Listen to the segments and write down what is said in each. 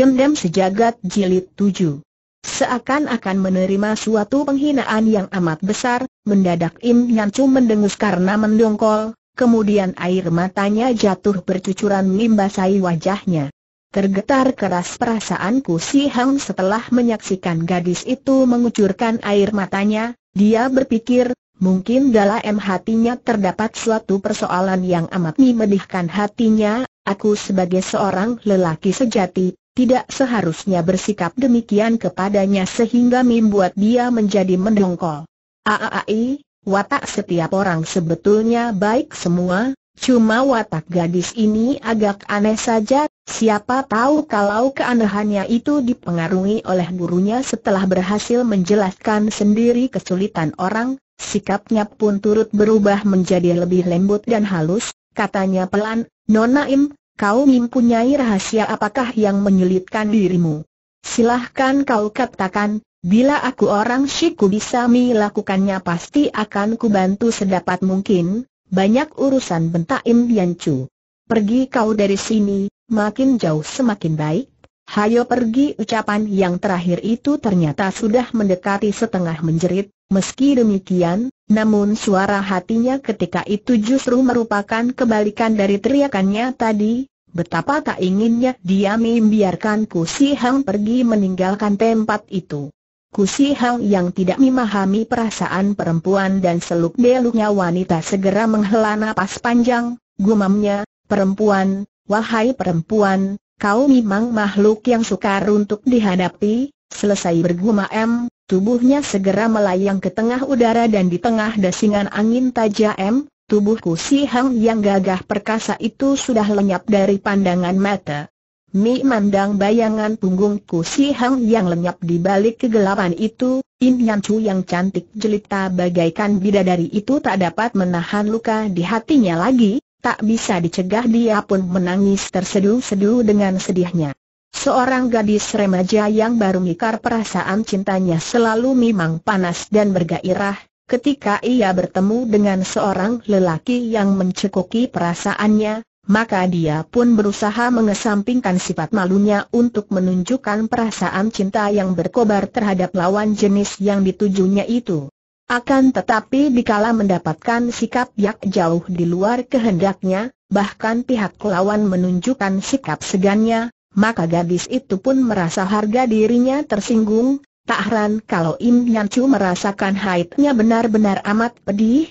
Dendam Sejagat Jilid 7 Seakan-akan menerima suatu penghinaan yang amat besar, mendadak Im Nyancu mendengus karena mendongkol, kemudian air matanya jatuh bercucuran membasahi wajahnya. Tergetar keras perasaanku si Hang setelah menyaksikan gadis itu mengucurkan air matanya, dia berpikir, mungkin dalam hatinya terdapat suatu persoalan yang amat memedihkan hatinya, Aku sebagai seorang lelaki sejati, tidak seharusnya bersikap demikian kepadanya sehingga membuat dia menjadi mendongkol. Aai, watak setiap orang sebetulnya baik semua, cuma watak gadis ini agak aneh saja, siapa tahu kalau keanehannya itu dipengaruhi oleh gurunya setelah berhasil menjelaskan sendiri kesulitan orang, sikapnya pun turut berubah menjadi lebih lembut dan halus, katanya pelan, Nona Im, Kau mempunyai rahasia apakah yang menyulitkan dirimu? Silahkan kau katakan, bila aku orang Shiku bisa melakukannya pasti akan kubantu sedapat mungkin, banyak urusan bentak Im Yancu. Pergi kau dari sini, makin jauh semakin baik. Hayo pergi ucapan yang terakhir itu ternyata sudah mendekati setengah menjerit, Meski demikian, namun suara hatinya ketika itu justru merupakan kebalikan dari teriakannya tadi, betapa tak inginnya dia membiarkan Kusi Hang pergi meninggalkan tempat itu. Kusi Hang yang tidak memahami perasaan perempuan dan seluk beluknya wanita segera menghela napas panjang, gumamnya, perempuan, wahai perempuan, kau memang makhluk yang sukar untuk dihadapi, selesai bergumam, Tubuhnya segera melayang ke tengah udara dan di tengah dasingan angin tajam, tubuhku si Hang yang gagah perkasa itu sudah lenyap dari pandangan mata. Mi mandang bayangan punggungku si Hang yang lenyap di balik kegelapan itu, In Yan Chu yang cantik jelita bagaikan bidadari itu tak dapat menahan luka di hatinya lagi, tak bisa dicegah dia pun menangis terseduh-seduh dengan sedihnya. Seorang gadis remaja yang baru mikar perasaan cintanya selalu memang panas dan bergairah, ketika ia bertemu dengan seorang lelaki yang mencekoki perasaannya, maka dia pun berusaha mengesampingkan sifat malunya untuk menunjukkan perasaan cinta yang berkobar terhadap lawan jenis yang ditujunya itu. Akan tetapi dikala mendapatkan sikap yang jauh di luar kehendaknya, bahkan pihak lawan menunjukkan sikap segannya, maka gadis itu pun merasa harga dirinya tersinggung, tak heran kalau Im Yan Chu merasakan haidnya benar-benar amat pedih.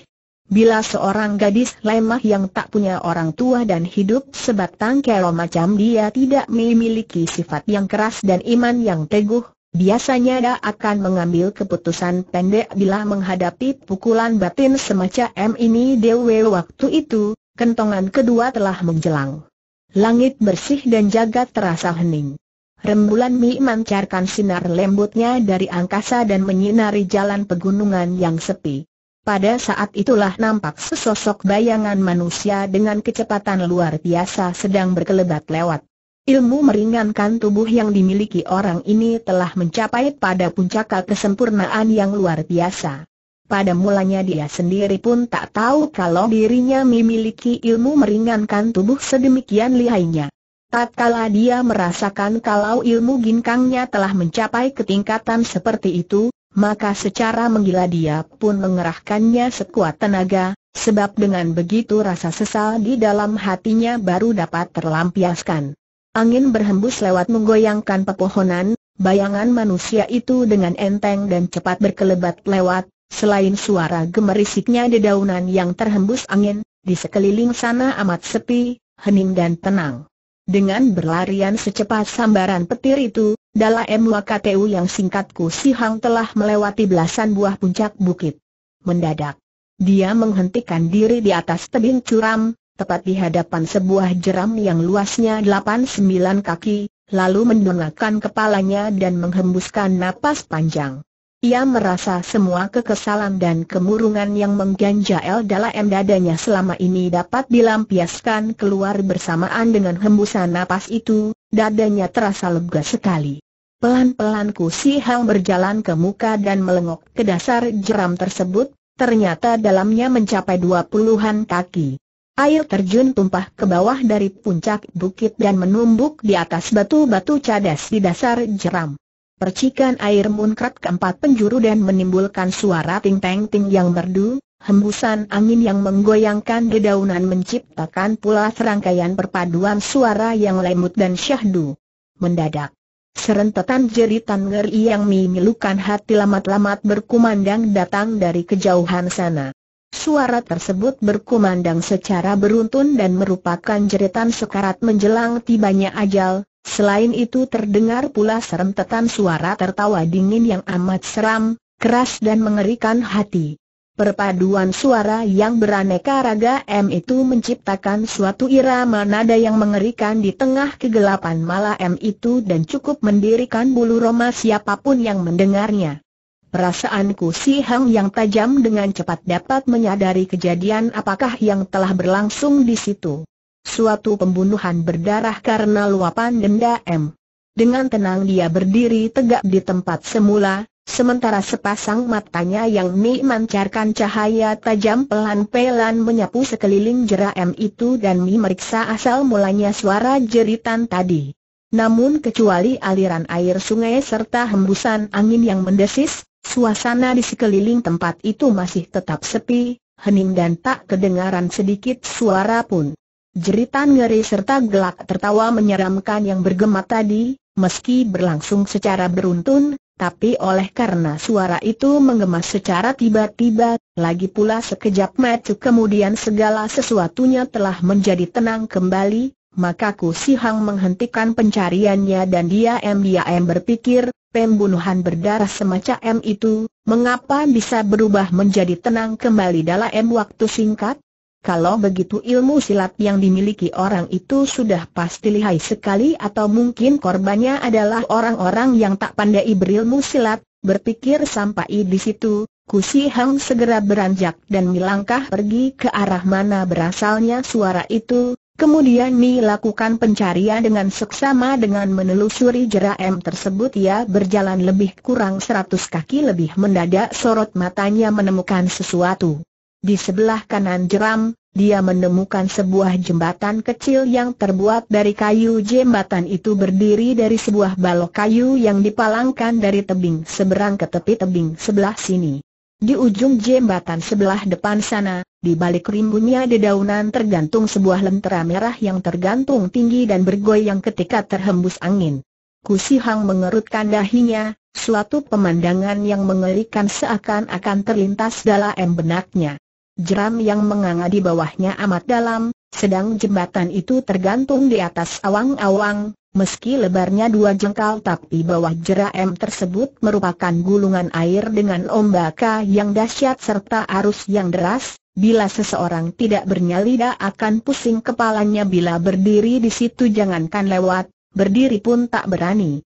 Bila seorang gadis lemah yang tak punya orang tua dan hidup sebatang kelo macam dia tidak memiliki sifat yang keras dan iman yang teguh, biasanya dia akan mengambil keputusan pendek bila menghadapi pukulan batin semacam ini dewe waktu itu, kentongan kedua telah menjelang. Langit bersih dan jagat terasa hening. Rembulan Mi memancarkan sinar lembutnya dari angkasa dan menyinari jalan pegunungan yang sepi. Pada saat itulah nampak sesosok bayangan manusia dengan kecepatan luar biasa sedang berkelebat lewat. Ilmu meringankan tubuh yang dimiliki orang ini telah mencapai pada puncak kesempurnaan yang luar biasa. Pada mulanya dia sendiri pun tak tahu kalau dirinya memiliki ilmu meringankan tubuh sedemikian lihainya. kala dia merasakan kalau ilmu ginkangnya telah mencapai ketingkatan seperti itu, maka secara menggila dia pun mengerahkannya sekuat tenaga, sebab dengan begitu rasa sesal di dalam hatinya baru dapat terlampiaskan. Angin berhembus lewat menggoyangkan pepohonan, bayangan manusia itu dengan enteng dan cepat berkelebat lewat, Selain suara gemerisiknya dedaunan yang terhembus angin, di sekeliling sana amat sepi, hening dan tenang. Dengan berlarian secepat sambaran petir itu, Dala MWKTU yang singkatku Sihang telah melewati belasan buah puncak bukit. Mendadak, dia menghentikan diri di atas tebing curam, tepat di hadapan sebuah jeram yang luasnya 8-9 kaki, lalu mendongakkan kepalanya dan menghembuskan napas panjang. Ia merasa semua kekesalan dan kemurungan yang mengganjal dalam dadanya selama ini dapat dilampiaskan keluar bersamaan dengan hembusan napas itu, dadanya terasa lega sekali. Pelan-pelan Kusi Hang berjalan ke muka dan melengok ke dasar jeram tersebut, ternyata dalamnya mencapai dua puluhan kaki. Air terjun tumpah ke bawah dari puncak bukit dan menumbuk di atas batu-batu cadas di dasar jeram. Percikan air muncrat keempat penjuru dan menimbulkan suara ting-teng-ting yang merdu, hembusan angin yang menggoyangkan dedaunan menciptakan pula serangkaian perpaduan suara yang lembut dan syahdu. Mendadak, serentetan jeritan ngeri yang memilukan hati lamat-lamat berkumandang datang dari kejauhan sana. Suara tersebut berkumandang secara beruntun dan merupakan jeritan sekarat menjelang tibanya ajal, Selain itu terdengar pula serentetan suara tertawa dingin yang amat seram, keras dan mengerikan hati. Perpaduan suara yang beraneka raga M itu menciptakan suatu irama nada yang mengerikan di tengah kegelapan malam itu dan cukup mendirikan bulu roma siapapun yang mendengarnya. Perasaanku si Hang yang tajam dengan cepat dapat menyadari kejadian apakah yang telah berlangsung di situ. Suatu pembunuhan berdarah karena luapan denda M. Dengan tenang dia berdiri tegak di tempat semula, sementara sepasang matanya yang memancarkan cahaya tajam pelan-pelan menyapu sekeliling jera M itu dan memeriksa asal mulanya suara jeritan tadi. Namun kecuali aliran air sungai serta hembusan angin yang mendesis, suasana di sekeliling tempat itu masih tetap sepi, hening dan tak kedengaran sedikit suara pun. Jeritan ngeri serta gelak tertawa menyeramkan yang bergema tadi, meski berlangsung secara beruntun, tapi oleh karena suara itu menggemas secara tiba-tiba, lagi pula sekejap matu kemudian segala sesuatunya telah menjadi tenang kembali, maka Ku Sihang menghentikan pencariannya dan dia m dia m berpikir, pembunuhan berdarah semacam itu, mengapa bisa berubah menjadi tenang kembali dalam waktu singkat? Kalau begitu ilmu silat yang dimiliki orang itu sudah pasti lihai sekali atau mungkin korbannya adalah orang-orang yang tak pandai berilmu silat, berpikir sampai di situ, Kusi Hang segera beranjak dan melangkah pergi ke arah mana berasalnya suara itu, kemudian Mi lakukan pencarian dengan seksama dengan menelusuri jeraem tersebut ia berjalan lebih kurang seratus kaki lebih mendadak sorot matanya menemukan sesuatu. Di sebelah kanan jeram, dia menemukan sebuah jembatan kecil yang terbuat dari kayu Jembatan itu berdiri dari sebuah balok kayu yang dipalangkan dari tebing seberang ke tepi tebing sebelah sini Di ujung jembatan sebelah depan sana, di balik rimbunnya dedaunan tergantung sebuah lentera merah yang tergantung tinggi dan bergoyang ketika terhembus angin Kusi Hang mengerutkan dahinya, suatu pemandangan yang mengerikan seakan-akan terlintas dalam benaknya jeram yang menganga di bawahnya amat dalam, sedang jembatan itu tergantung di atas awang-awang, meski lebarnya dua jengkal tapi bawah jeram tersebut merupakan gulungan air dengan ombaka yang dahsyat serta arus yang deras, Bila seseorang tidak dah akan pusing kepalanya bila berdiri di situ jangankan lewat, berdiri pun tak berani.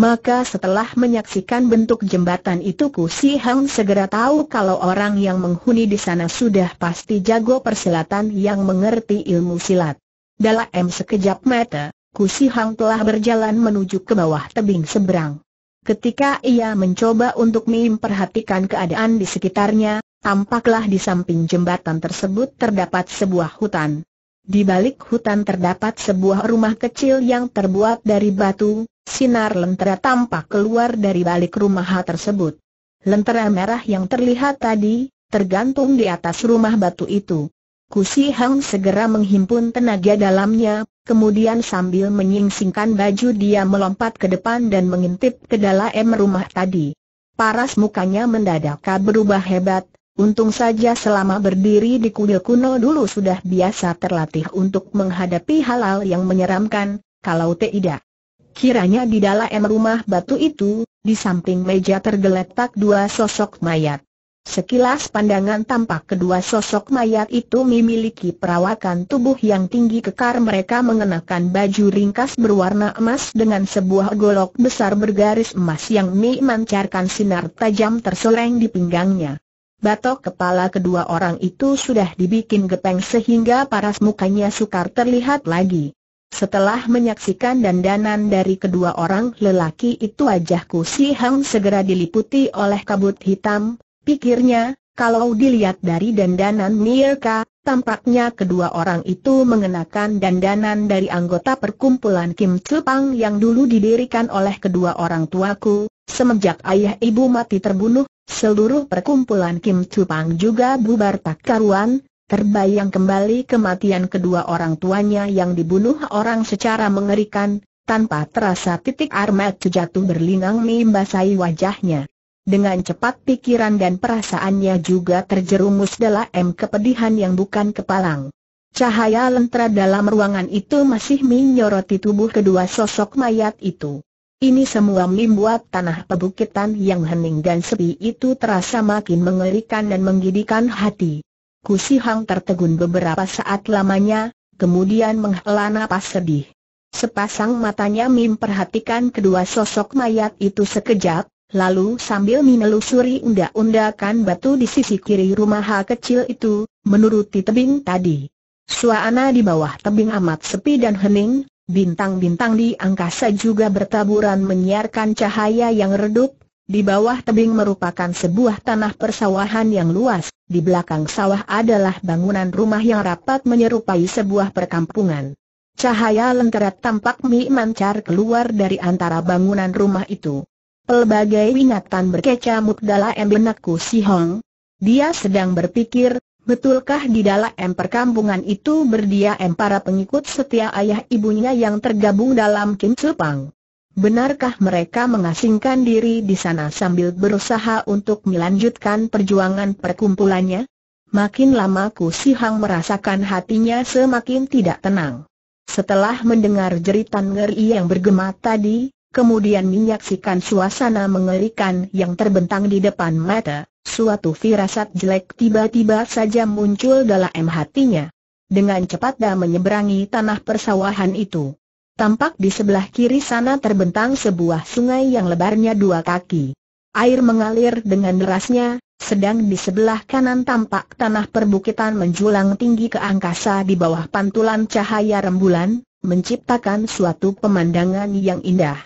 Maka setelah menyaksikan bentuk jembatan itu Ku Si Hang segera tahu kalau orang yang menghuni di sana sudah pasti jago persilatan yang mengerti ilmu silat. Dalam sekejap mata, Ku Si Hang telah berjalan menuju ke bawah tebing seberang. Ketika ia mencoba untuk memperhatikan keadaan di sekitarnya, tampaklah di samping jembatan tersebut terdapat sebuah hutan. Di balik hutan terdapat sebuah rumah kecil yang terbuat dari batu, sinar lentera tampak keluar dari balik rumah hal tersebut. Lentera merah yang terlihat tadi, tergantung di atas rumah batu itu. Kusi Hang segera menghimpun tenaga dalamnya, kemudian sambil menyingsingkan baju dia melompat ke depan dan mengintip ke dalam rumah tadi. Paras mukanya mendadak berubah hebat, Untung saja selama berdiri di kuil kuno dulu sudah biasa terlatih untuk menghadapi halal yang menyeramkan, kalau tidak. Kiranya di dalam rumah batu itu, di samping meja tergeletak dua sosok mayat. Sekilas pandangan tampak kedua sosok mayat itu memiliki perawakan tubuh yang tinggi kekar mereka mengenakan baju ringkas berwarna emas dengan sebuah golok besar bergaris emas yang memancarkan sinar tajam terseleng di pinggangnya. Batok kepala kedua orang itu sudah dibikin gepeng sehingga paras mukanya sukar terlihat lagi. Setelah menyaksikan dandanan dari kedua orang lelaki itu wajahku si Hang segera diliputi oleh kabut hitam, pikirnya, kalau dilihat dari dandanan Mirka, tampaknya kedua orang itu mengenakan dandanan dari anggota perkumpulan Kim Cepang yang dulu didirikan oleh kedua orang tuaku, semenjak ayah ibu mati terbunuh, Seluruh perkumpulan Kim Cupang juga bubar tak karuan, terbayang kembali kematian kedua orang tuanya yang dibunuh orang secara mengerikan, tanpa terasa titik armat jatuh berlinang membasahi wajahnya. Dengan cepat pikiran dan perasaannya juga terjerumus dalam kepedihan yang bukan kepalang. Cahaya lentera dalam ruangan itu masih menyoroti tubuh kedua sosok mayat itu. Ini semua membuat tanah pebukitan yang hening dan sepi itu terasa makin mengerikan dan menggidikan hati. Kusihang tertegun beberapa saat lamanya, kemudian menghela napas sedih. Sepasang matanya memperhatikan kedua sosok mayat itu sekejap, lalu sambil menelusuri undak-undakan batu di sisi kiri rumah hal kecil itu, menuruti tebing tadi. Suasana di bawah tebing amat sepi dan hening, Bintang-bintang di angkasa juga bertaburan menyiarkan cahaya yang redup, di bawah tebing merupakan sebuah tanah persawahan yang luas, di belakang sawah adalah bangunan rumah yang rapat menyerupai sebuah perkampungan. Cahaya lentera tampak mancar keluar dari antara bangunan rumah itu. Pelbagai ingatan berkecamuk dalam benakku si Hong. Dia sedang berpikir, Betulkah di dalam perkampungan itu berdiam para pengikut setia ayah ibunya yang tergabung dalam Kim Supang? Benarkah mereka mengasingkan diri di sana sambil berusaha untuk melanjutkan perjuangan perkumpulannya? Makin lama Ku Si merasakan hatinya semakin tidak tenang. Setelah mendengar jeritan ngeri yang bergema tadi, kemudian menyaksikan suasana mengerikan yang terbentang di depan mata, Suatu firasat jelek tiba-tiba saja muncul dalam hatinya. Dengan cepat dia menyeberangi tanah persawahan itu. Tampak di sebelah kiri sana terbentang sebuah sungai yang lebarnya dua kaki. Air mengalir dengan derasnya, sedang di sebelah kanan tampak tanah perbukitan menjulang tinggi ke angkasa di bawah pantulan cahaya rembulan, menciptakan suatu pemandangan yang indah.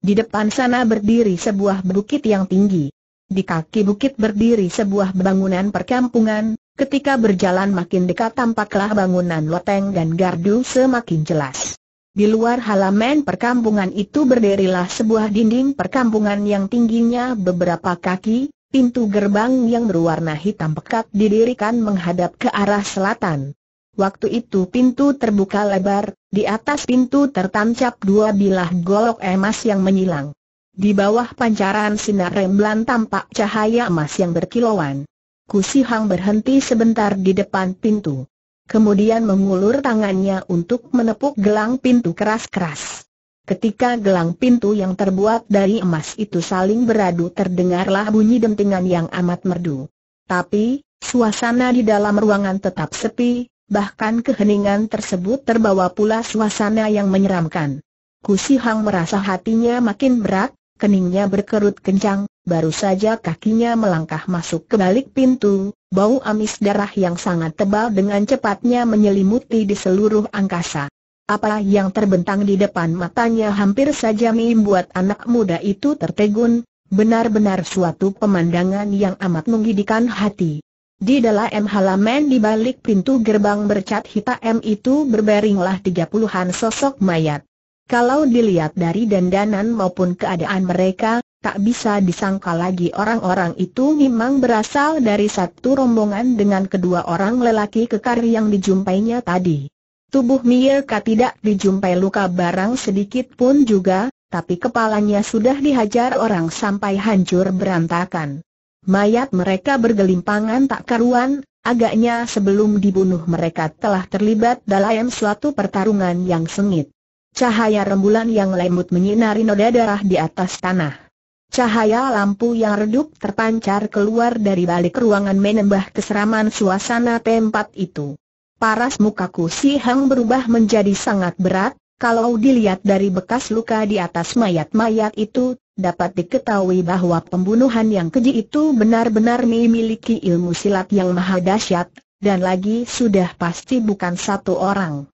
Di depan sana berdiri sebuah bukit yang tinggi. Di kaki bukit berdiri sebuah bangunan perkampungan, ketika berjalan makin dekat tampaklah bangunan loteng dan gardu semakin jelas. Di luar halaman perkampungan itu berdirilah sebuah dinding perkampungan yang tingginya beberapa kaki, pintu gerbang yang berwarna hitam pekat didirikan menghadap ke arah selatan. Waktu itu pintu terbuka lebar, di atas pintu tertancap dua bilah golok emas yang menyilang. Di bawah pancaran sinar remblan tampak cahaya emas yang berkilauan. Kusi Hang berhenti sebentar di depan pintu. Kemudian mengulur tangannya untuk menepuk gelang pintu keras-keras. Ketika gelang pintu yang terbuat dari emas itu saling beradu terdengarlah bunyi dentingan yang amat merdu. Tapi, suasana di dalam ruangan tetap sepi, bahkan keheningan tersebut terbawa pula suasana yang menyeramkan. Kusi Hang merasa hatinya makin berat, keningnya berkerut kencang, baru saja kakinya melangkah masuk ke balik pintu, bau amis darah yang sangat tebal dengan cepatnya menyelimuti di seluruh angkasa. Apa yang terbentang di depan matanya hampir saja membuat anak muda itu tertegun, benar-benar suatu pemandangan yang amat menggidikan hati. Di dalam halaman di balik pintu gerbang bercat hitam itu berbaringlah tiga puluhan sosok mayat. Kalau dilihat dari dandanan maupun keadaan mereka, tak bisa disangka lagi orang-orang itu memang berasal dari satu rombongan dengan kedua orang lelaki kekar yang dijumpainya tadi. Tubuh Mierka tidak dijumpai luka barang sedikit pun juga, tapi kepalanya sudah dihajar orang sampai hancur berantakan. Mayat mereka bergelimpangan tak karuan, agaknya sebelum dibunuh mereka telah terlibat dalam suatu pertarungan yang sengit. Cahaya rembulan yang lembut menyinari noda darah di atas tanah. Cahaya lampu yang redup terpancar keluar dari balik ruangan menembah keseraman suasana tempat itu. Paras mukaku si Hang berubah menjadi sangat berat, kalau dilihat dari bekas luka di atas mayat-mayat itu, dapat diketahui bahwa pembunuhan yang keji itu benar-benar memiliki ilmu silat yang maha dahsyat, dan lagi sudah pasti bukan satu orang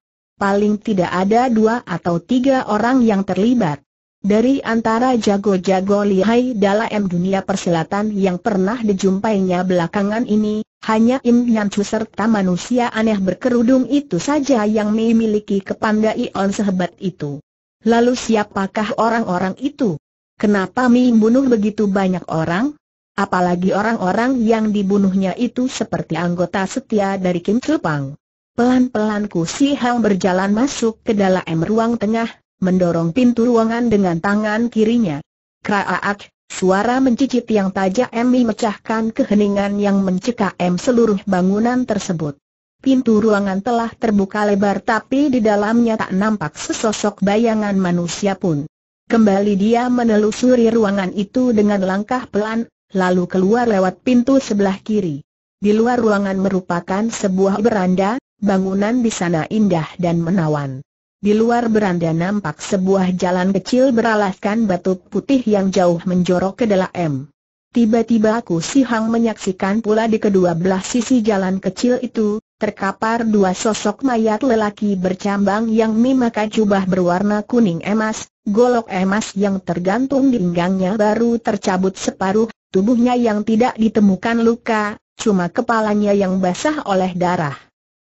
paling tidak ada dua atau tiga orang yang terlibat. Dari antara jago-jago lihai dalam dunia persilatan yang pernah dijumpainya belakangan ini, hanya Im Nyan Chu serta manusia aneh berkerudung itu saja yang memiliki kepandaian sehebat itu. Lalu siapakah orang-orang itu? Kenapa Mi bunuh begitu banyak orang? Apalagi orang-orang yang dibunuhnya itu seperti anggota setia dari Kim Pang. Pelan-pelan Ku Si Hang berjalan masuk ke dalam ruang tengah, mendorong pintu ruangan dengan tangan kirinya. Kraaak, suara mencicit yang tajam mecahkan keheningan yang mencekam seluruh bangunan tersebut. Pintu ruangan telah terbuka lebar tapi di dalamnya tak nampak sesosok bayangan manusia pun. Kembali dia menelusuri ruangan itu dengan langkah pelan, lalu keluar lewat pintu sebelah kiri. Di luar ruangan merupakan sebuah beranda, bangunan di sana indah dan menawan. Di luar beranda nampak sebuah jalan kecil beralaskan batu putih yang jauh menjorok ke dalam. Tiba-tiba aku sihang menyaksikan pula di kedua belah sisi jalan kecil itu, terkapar dua sosok mayat lelaki bercambang yang memakai jubah berwarna kuning emas, golok emas yang tergantung di pinggangnya baru tercabut separuh, tubuhnya yang tidak ditemukan luka, cuma kepalanya yang basah oleh darah.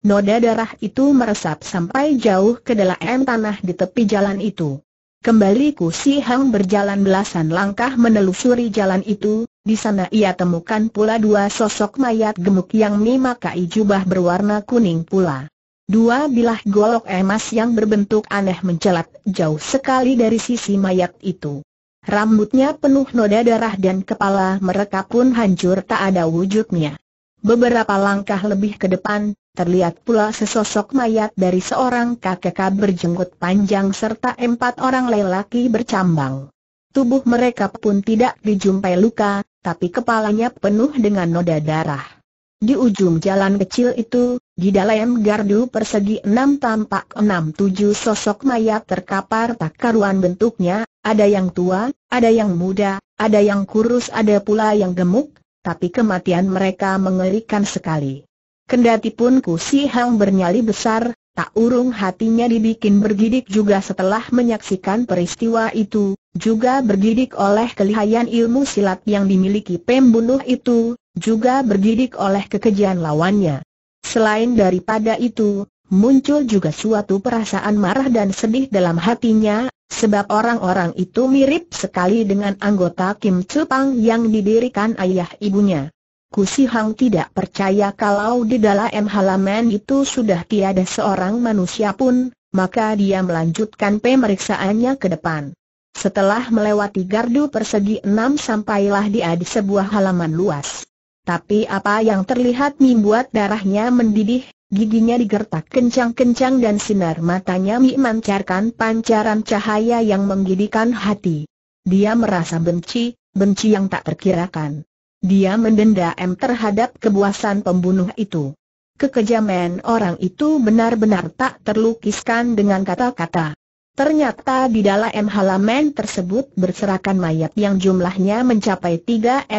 Noda darah itu meresap sampai jauh ke dalam tanah di tepi jalan itu. Kembali Ku Si Hang berjalan belasan langkah menelusuri jalan itu, di sana ia temukan pula dua sosok mayat gemuk yang memakai jubah berwarna kuning pula. Dua bilah golok emas yang berbentuk aneh mencelat jauh sekali dari sisi mayat itu. Rambutnya penuh noda darah dan kepala mereka pun hancur tak ada wujudnya. Beberapa langkah lebih ke depan, Terlihat pula sesosok mayat dari seorang kakek berjenggot panjang serta empat orang lelaki bercambang. Tubuh mereka pun tidak dijumpai luka, tapi kepalanya penuh dengan noda darah. Di ujung jalan kecil itu, di dalam gardu persegi enam tampak enam tujuh sosok mayat terkapar tak karuan bentuknya, ada yang tua, ada yang muda, ada yang kurus ada pula yang gemuk, tapi kematian mereka mengerikan sekali. Kendati pun Ku Si Hang bernyali besar, tak urung hatinya dibikin bergidik juga setelah menyaksikan peristiwa itu, juga bergidik oleh kelihayan ilmu silat yang dimiliki pembunuh itu, juga bergidik oleh kekejian lawannya. Selain daripada itu, muncul juga suatu perasaan marah dan sedih dalam hatinya, sebab orang-orang itu mirip sekali dengan anggota Kim Chu yang didirikan ayah ibunya. Kusi Hang tidak percaya kalau di dalam halaman itu sudah tiada seorang manusia pun, maka dia melanjutkan pemeriksaannya ke depan. Setelah melewati gardu persegi enam sampailah dia di sebuah halaman luas. Tapi apa yang terlihat membuat darahnya mendidih, giginya digertak kencang-kencang dan sinar matanya memancarkan pancaran cahaya yang menggigitkan hati. Dia merasa benci, benci yang tak terkirakan. Dia mendenda M terhadap kebuasan pembunuh itu. Kekejaman orang itu benar-benar tak terlukiskan dengan kata-kata. Ternyata di dalam halaman tersebut berserakan mayat yang jumlahnya mencapai 340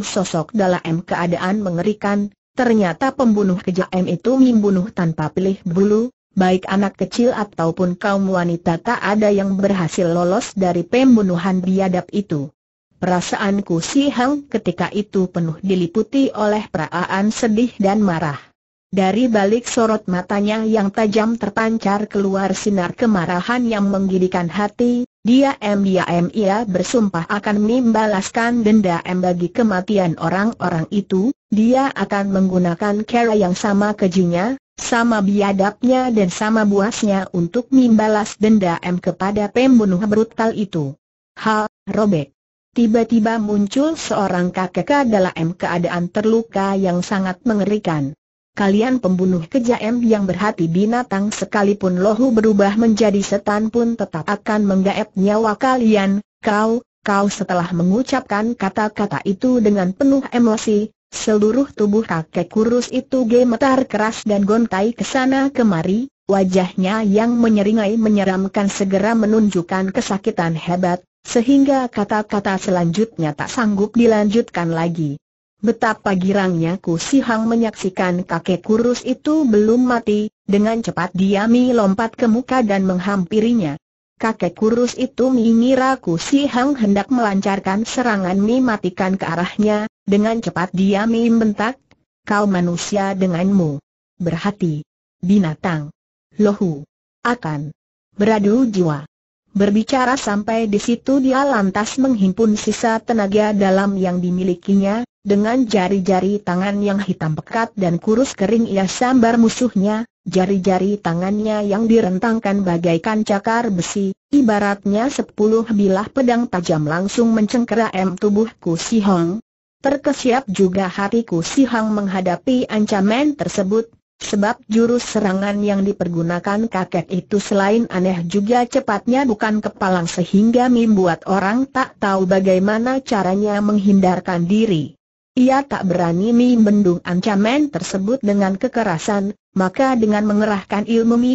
sosok dalam keadaan mengerikan, ternyata pembunuh kejam itu membunuh tanpa pilih bulu, baik anak kecil ataupun kaum wanita tak ada yang berhasil lolos dari pembunuhan biadab itu. Perasaanku si Hang ketika itu penuh diliputi oleh perasaan sedih dan marah. Dari balik sorot matanya yang tajam terpancar keluar sinar kemarahan yang menggidikan hati, dia diam ia bersumpah akan membalaskan denda M bagi kematian orang-orang itu, dia akan menggunakan cara yang sama kejunya, sama biadabnya dan sama buasnya untuk membalas denda M kepada pembunuh brutal itu. Hal, Robek. Tiba-tiba muncul seorang kakek dalam keadaan terluka yang sangat mengerikan. Kalian pembunuh kejam yang berhati binatang sekalipun lohu berubah menjadi setan pun tetap akan menggaet nyawa kalian, kau, kau setelah mengucapkan kata-kata itu dengan penuh emosi, seluruh tubuh kakek kurus itu gemetar keras dan gontai ke sana kemari, wajahnya yang menyeringai menyeramkan segera menunjukkan kesakitan hebat, sehingga kata-kata selanjutnya tak sanggup dilanjutkan lagi. Betapa girangnya Ku Sihang menyaksikan kakek kurus itu belum mati, dengan cepat dia Mi lompat ke muka dan menghampirinya. Kakek kurus itu mengira Ku Si Hang hendak melancarkan serangan Mi matikan ke arahnya, dengan cepat dia Mi bentak, kau manusia denganmu. Berhati, binatang, lohu, akan beradu jiwa. Berbicara sampai di situ dia lantas menghimpun sisa tenaga dalam yang dimilikinya, dengan jari-jari tangan yang hitam pekat dan kurus kering ia sambar musuhnya, jari-jari tangannya yang direntangkan bagaikan cakar besi, ibaratnya sepuluh bilah pedang tajam langsung mencengkeram tubuhku si Hong. Terkesiap juga hatiku si Hang menghadapi ancaman tersebut, Sebab jurus serangan yang dipergunakan kakek itu selain aneh juga cepatnya bukan kepalang sehingga membuat orang tak tahu bagaimana caranya menghindarkan diri. Ia tak berani membendung ancaman tersebut dengan kekerasan, maka dengan mengerahkan ilmu Mi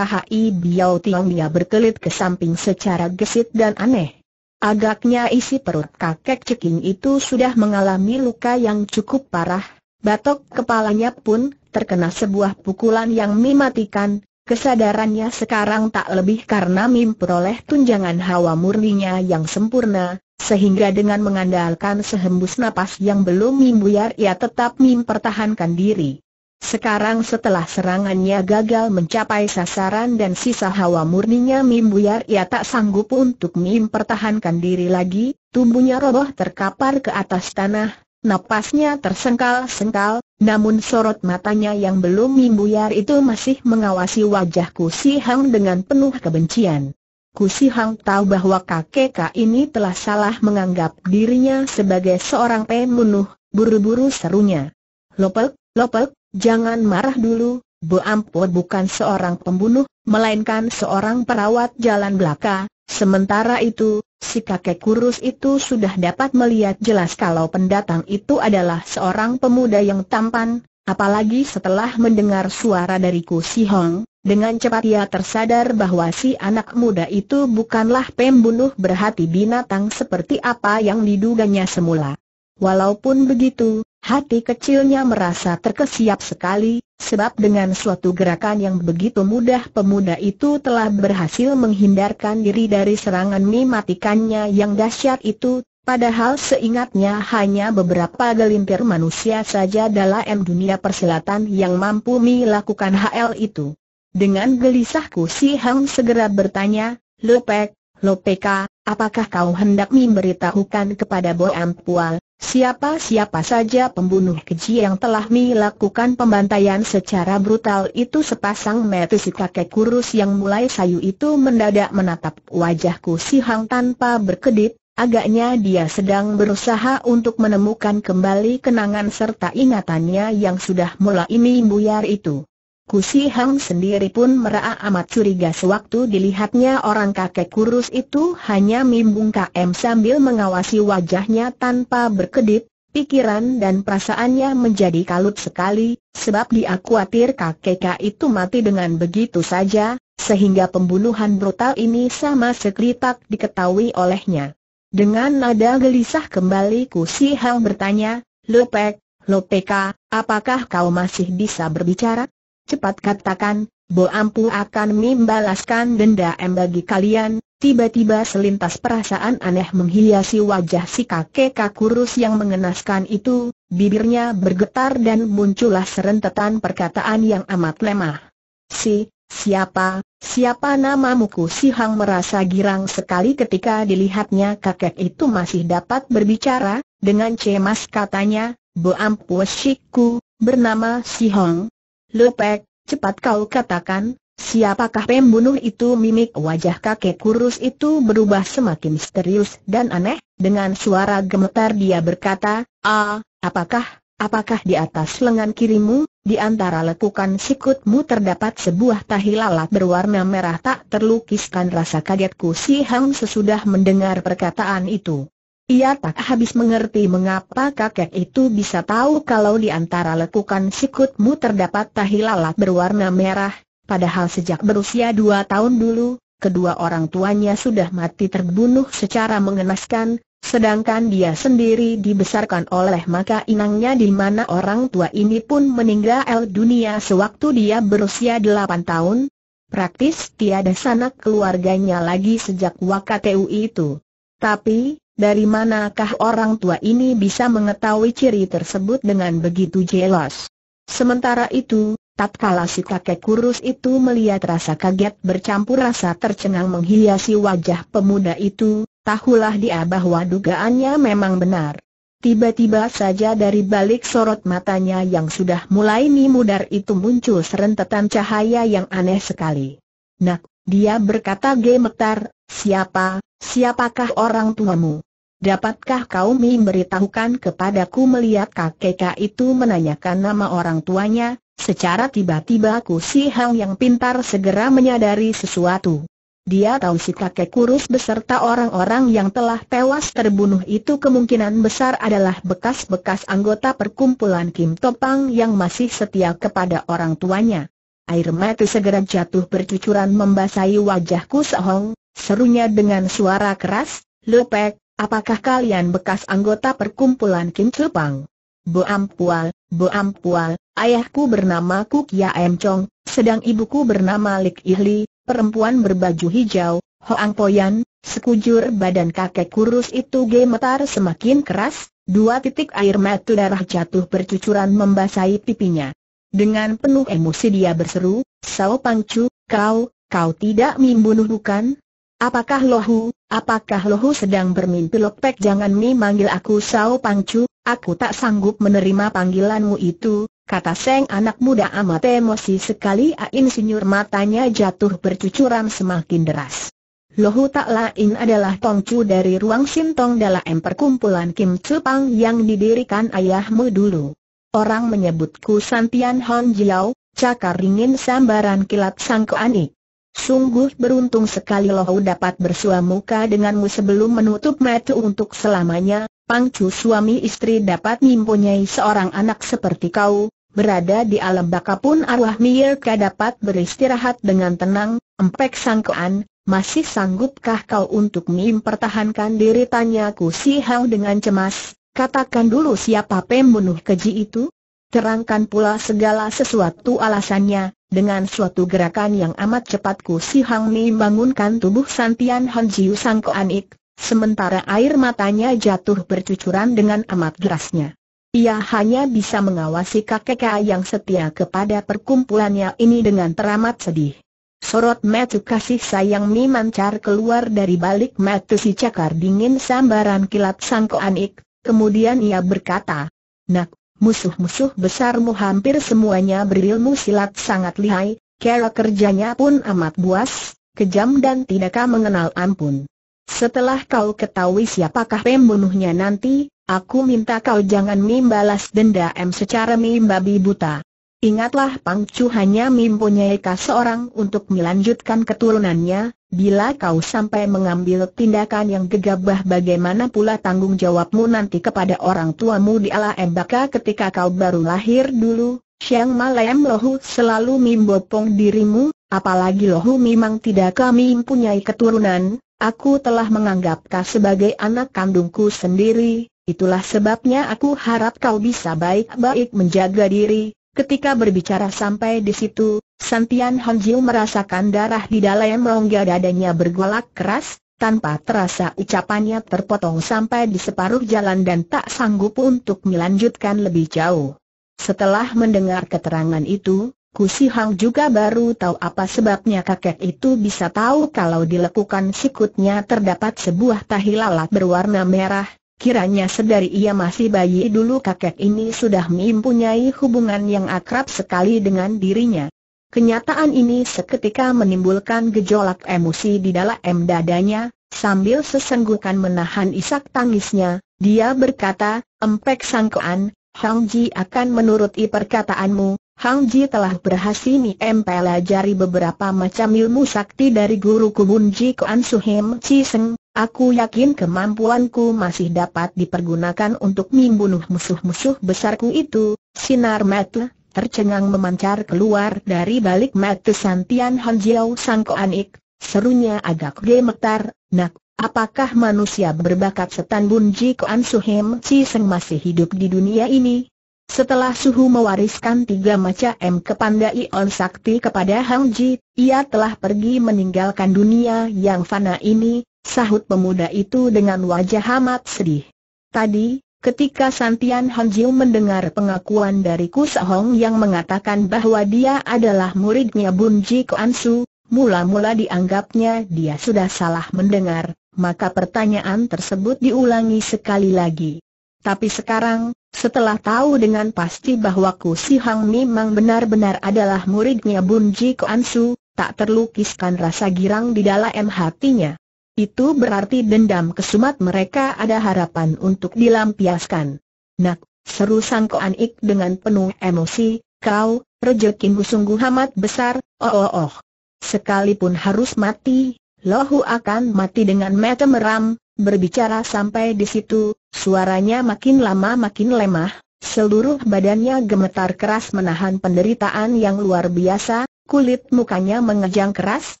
Biao Tiong dia berkelit ke samping secara gesit dan aneh. Agaknya isi perut kakek ceking itu sudah mengalami luka yang cukup parah, batok kepalanya pun terkena sebuah pukulan yang mematikan, kesadarannya sekarang tak lebih karena Mim peroleh tunjangan hawa murninya yang sempurna, sehingga dengan mengandalkan sehembus napas yang belum Mim buyar ia tetap Mim pertahankan diri. Sekarang setelah serangannya gagal mencapai sasaran dan sisa hawa murninya Mim buyar ia tak sanggup untuk Mim pertahankan diri lagi, tubuhnya roboh terkapar ke atas tanah, Napasnya tersengkal-sengkal, namun sorot matanya yang belum mimbuyar itu masih mengawasi wajah Kusi Hang dengan penuh kebencian. Kusi Hang tahu bahwa kakek ini telah salah menganggap dirinya sebagai seorang pembunuh, buru-buru serunya. Lopek, lopek, jangan marah dulu, Bu Ampur bukan seorang pembunuh, melainkan seorang perawat jalan belaka. Sementara itu, Si kakek kurus itu sudah dapat melihat jelas kalau pendatang itu adalah seorang pemuda yang tampan, apalagi setelah mendengar suara dari Ku Si Hong, dengan cepat ia tersadar bahwa si anak muda itu bukanlah pembunuh berhati binatang seperti apa yang diduganya semula. Walaupun begitu, hati kecilnya merasa terkesiap sekali, sebab dengan suatu gerakan yang begitu mudah pemuda itu telah berhasil menghindarkan diri dari serangan mematikannya yang dahsyat itu, padahal seingatnya hanya beberapa gelintir manusia saja dalam dunia perselatan yang mampu melakukan hal itu. Dengan gelisahku si Hang segera bertanya, Lopek, Lopeka, apakah kau hendak memberitahukan kepada Bo Ampual, Siapa-siapa saja pembunuh keji yang telah melakukan pembantaian secara brutal itu sepasang mata si kakek kurus yang mulai sayu itu mendadak menatap wajahku si Hang tanpa berkedip, agaknya dia sedang berusaha untuk menemukan kembali kenangan serta ingatannya yang sudah mulai ini buyar itu. Kusi Hang sendiri pun merasa amat curiga sewaktu dilihatnya orang kakek kurus itu hanya mimbung KM sambil mengawasi wajahnya tanpa berkedip, pikiran dan perasaannya menjadi kalut sekali, sebab dia khawatir kakek itu mati dengan begitu saja, sehingga pembunuhan brutal ini sama sekali tak diketahui olehnya. Dengan nada gelisah kembali Kusi Hang bertanya, Lopek, Lopeka, apakah kau masih bisa berbicara? cepat katakan, Bo Ampu akan membalaskan dendam bagi kalian, tiba-tiba selintas perasaan aneh menghiasi wajah si kakek rus yang mengenaskan itu, bibirnya bergetar dan muncullah serentetan perkataan yang amat lemah. Si, siapa, siapa namamuku? si Hang merasa girang sekali ketika dilihatnya kakek itu masih dapat berbicara, dengan cemas katanya, Bo Ampu Shiku, bernama Si Hong, Lepek, cepat kau katakan, siapakah pembunuh itu mimik wajah kakek kurus itu berubah semakin misterius dan aneh, dengan suara gemetar dia berkata, Ah, apakah, apakah di atas lengan kirimu, di antara lekukan sikutmu terdapat sebuah tahi lalat berwarna merah tak terlukiskan rasa kagetku si Hang sesudah mendengar perkataan itu. Ia tak habis mengerti mengapa kakek itu bisa tahu kalau di antara lekukan sikutmu terdapat tahi lalat berwarna merah, padahal sejak berusia dua tahun dulu, kedua orang tuanya sudah mati terbunuh secara mengenaskan, sedangkan dia sendiri dibesarkan oleh maka inangnya di mana orang tua ini pun meninggal dunia sewaktu dia berusia delapan tahun. Praktis tiada sanak keluarganya lagi sejak wakateu itu. Tapi, dari manakah orang tua ini bisa mengetahui ciri tersebut dengan begitu jelas? Sementara itu, tatkala si kakek kurus itu melihat rasa kaget bercampur rasa tercengang menghiasi wajah pemuda itu, tahulah dia bahwa dugaannya memang benar. Tiba-tiba saja dari balik sorot matanya yang sudah mulai nimudar itu muncul serentetan cahaya yang aneh sekali. Nak, dia berkata gemetar, siapa, siapakah orang tuamu? Dapatkah kau memberitahukan kepadaku melihat kakek itu menanyakan nama orang tuanya, secara tiba-tiba Ku Si Hang yang pintar segera menyadari sesuatu. Dia tahu si kakek kurus beserta orang-orang yang telah tewas terbunuh itu kemungkinan besar adalah bekas-bekas anggota perkumpulan Kim Topang yang masih setia kepada orang tuanya. Air mata segera jatuh bercucuran membasahi wajahku. Sehong, serunya dengan suara keras, Lepek, Apakah kalian bekas anggota perkumpulan Kim Cepang? Bo Ampual, Bo Ampual, ayahku bernama Kuk Emcong, Chong, sedang ibuku bernama Lik Ihli, perempuan berbaju hijau, Hoang Poyan, sekujur badan kakek kurus itu gemetar semakin keras, dua titik air mata darah jatuh bercucuran membasahi pipinya. Dengan penuh emosi dia berseru, Sao Pangcu, kau, kau tidak membunuh bukan? Apakah lohu, apakah lohu sedang bermimpi lopek jangan mi manggil aku Sao Pangcu, aku tak sanggup menerima panggilanmu itu, kata Seng anak muda amat emosi sekali Ain Sinyur matanya jatuh bercucuran semakin deras. Lohu tak lain adalah Tongcu dari ruang Sintong dalam perkumpulan Kim Cupang yang didirikan ayahmu dulu. Orang menyebutku Santian Hon Jiao, cakar ringin sambaran kilat sangkoanik. Sungguh beruntung sekali Lohu dapat bersua muka denganmu sebelum menutup mata untuk selamanya, Pangcu suami istri dapat mempunyai seorang anak seperti kau, berada di alam baka pun arwah mirka dapat beristirahat dengan tenang, empek sangkaan, masih sanggupkah kau untuk mempertahankan diri tanyaku si Hao dengan cemas, katakan dulu siapa pembunuh keji itu? Terangkan pula segala sesuatu alasannya, dengan suatu gerakan yang amat cepat ku si Hang Mi bangunkan tubuh Santian Han Jiu Sang Koan Ik, sementara air matanya jatuh bercucuran dengan amat derasnya. Ia hanya bisa mengawasi kakek yang setia kepada perkumpulannya ini dengan teramat sedih. Sorot metu kasih sayang Mi mancar keluar dari balik metu si cakar dingin sambaran kilat Sang kemudian ia berkata, Nak, Musuh-musuh besarmu hampir semuanya berilmu silat sangat lihai, cara kerjanya pun amat buas, kejam dan tidakkah mengenal ampun. Setelah kau ketahui siapakah pembunuhnya nanti, aku minta kau jangan membalas M secara membabi buta. Ingatlah Pangcu hanya mempunyai kas seorang untuk melanjutkan keturunannya, bila kau sampai mengambil tindakan yang gegabah bagaimana pula tanggung jawabmu nanti kepada orang tuamu di ala embaka ketika kau baru lahir dulu, Siang malam lohu selalu membopong dirimu, apalagi lohu memang tidak kami mempunyai keturunan, aku telah menganggap kau sebagai anak kandungku sendiri, itulah sebabnya aku harap kau bisa baik-baik menjaga diri, Ketika berbicara sampai di situ, Santian Hanjil merasakan darah di dalam rongga dadanya bergolak keras, tanpa terasa ucapannya terpotong sampai di separuh jalan dan tak sanggup untuk melanjutkan lebih jauh. Setelah mendengar keterangan itu, Kusi Hang juga baru tahu apa sebabnya kakek itu bisa tahu kalau di lekukan sikutnya terdapat sebuah tahi lalat berwarna merah, Kiranya sedari ia masih bayi dulu kakek ini sudah mempunyai hubungan yang akrab sekali dengan dirinya. Kenyataan ini seketika menimbulkan gejolak emosi di dalam dadanya, sambil sesenggukan menahan isak tangisnya, dia berkata, Empek sangkoan, Hang Ji akan menuruti perkataanmu, Hang Ji telah berhasil mempelajari beberapa macam ilmu sakti dari guru kubun Ji Koan Suhem Chi Seng, Aku yakin kemampuanku masih dapat dipergunakan untuk membunuh musuh-musuh besarku itu. Sinar mata tercengang memancar keluar dari balik mata Santian Hanjiao Sangkoanik. Serunya agak gemetar, nak, apakah manusia berbakat setan Bunji Koan Suhem Si Seng masih hidup di dunia ini? Setelah Suhu mewariskan tiga macam M kepada Ion Sakti kepada Hang Ji, ia telah pergi meninggalkan dunia yang fana ini, Sahut pemuda itu dengan wajah amat sedih. Tadi, ketika Santian Hanjiu mendengar pengakuan dari Ku Kusahong yang mengatakan bahwa dia adalah muridnya Bunji Koansu, mula-mula dianggapnya dia sudah salah mendengar, maka pertanyaan tersebut diulangi sekali lagi. Tapi sekarang, setelah tahu dengan pasti bahwa Kusi Mi memang benar-benar adalah muridnya Bunji Koansu, tak terlukiskan rasa girang di dalam hatinya. Itu berarti dendam kesumat mereka ada harapan untuk dilampiaskan. Nak, seru Sang Koan dengan penuh emosi, kau, rezekimu sungguh amat besar, oh oh oh. Sekalipun harus mati, Lohu akan mati dengan mata meram, berbicara sampai di situ, suaranya makin lama makin lemah, seluruh badannya gemetar keras menahan penderitaan yang luar biasa, kulit mukanya mengejang keras,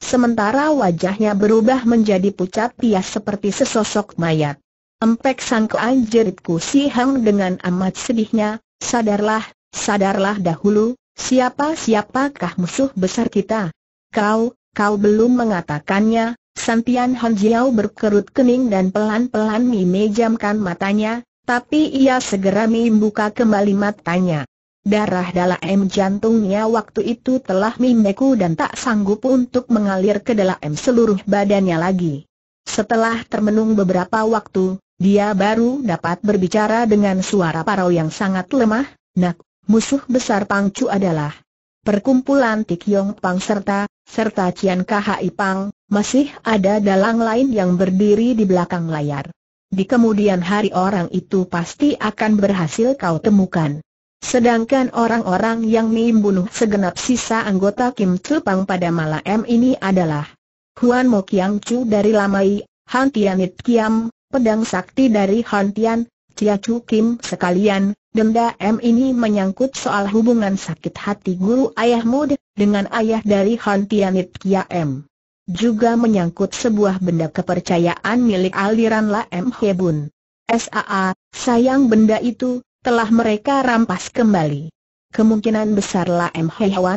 Sementara wajahnya berubah menjadi pucat pias seperti sesosok mayat. Empek sangkaan jeritku si Hang dengan amat sedihnya, sadarlah, sadarlah dahulu, siapa-siapakah musuh besar kita? Kau, kau belum mengatakannya, Santian Han Jiao berkerut kening dan pelan-pelan memejamkan matanya, tapi ia segera membuka kembali matanya. Darah dalam jantungnya waktu itu telah membeku dan tak sanggup untuk mengalir ke dalam seluruh badannya lagi. Setelah termenung beberapa waktu, dia baru dapat berbicara dengan suara parau yang sangat lemah, nak, musuh besar Pangcu adalah perkumpulan Yong Pang serta, serta Cian KHI Pang, masih ada dalang lain yang berdiri di belakang layar. Di kemudian hari orang itu pasti akan berhasil kau temukan. Sedangkan orang-orang yang membunuh segenap sisa anggota Kim Tupang pada malam ini adalah Huan Mo Kiang Chu dari Lamai, Han Tianit Kiam, pedang sakti dari Han Tian, Chia Chu Kim sekalian. Denda M ini menyangkut soal hubungan sakit hati guru ayah ayahmu dengan ayah dari Han Tianit Kiam. Juga menyangkut sebuah benda kepercayaan milik aliran La M Hebun. SAA, sayang benda itu, telah mereka rampas kembali. Kemungkinan besarlah M.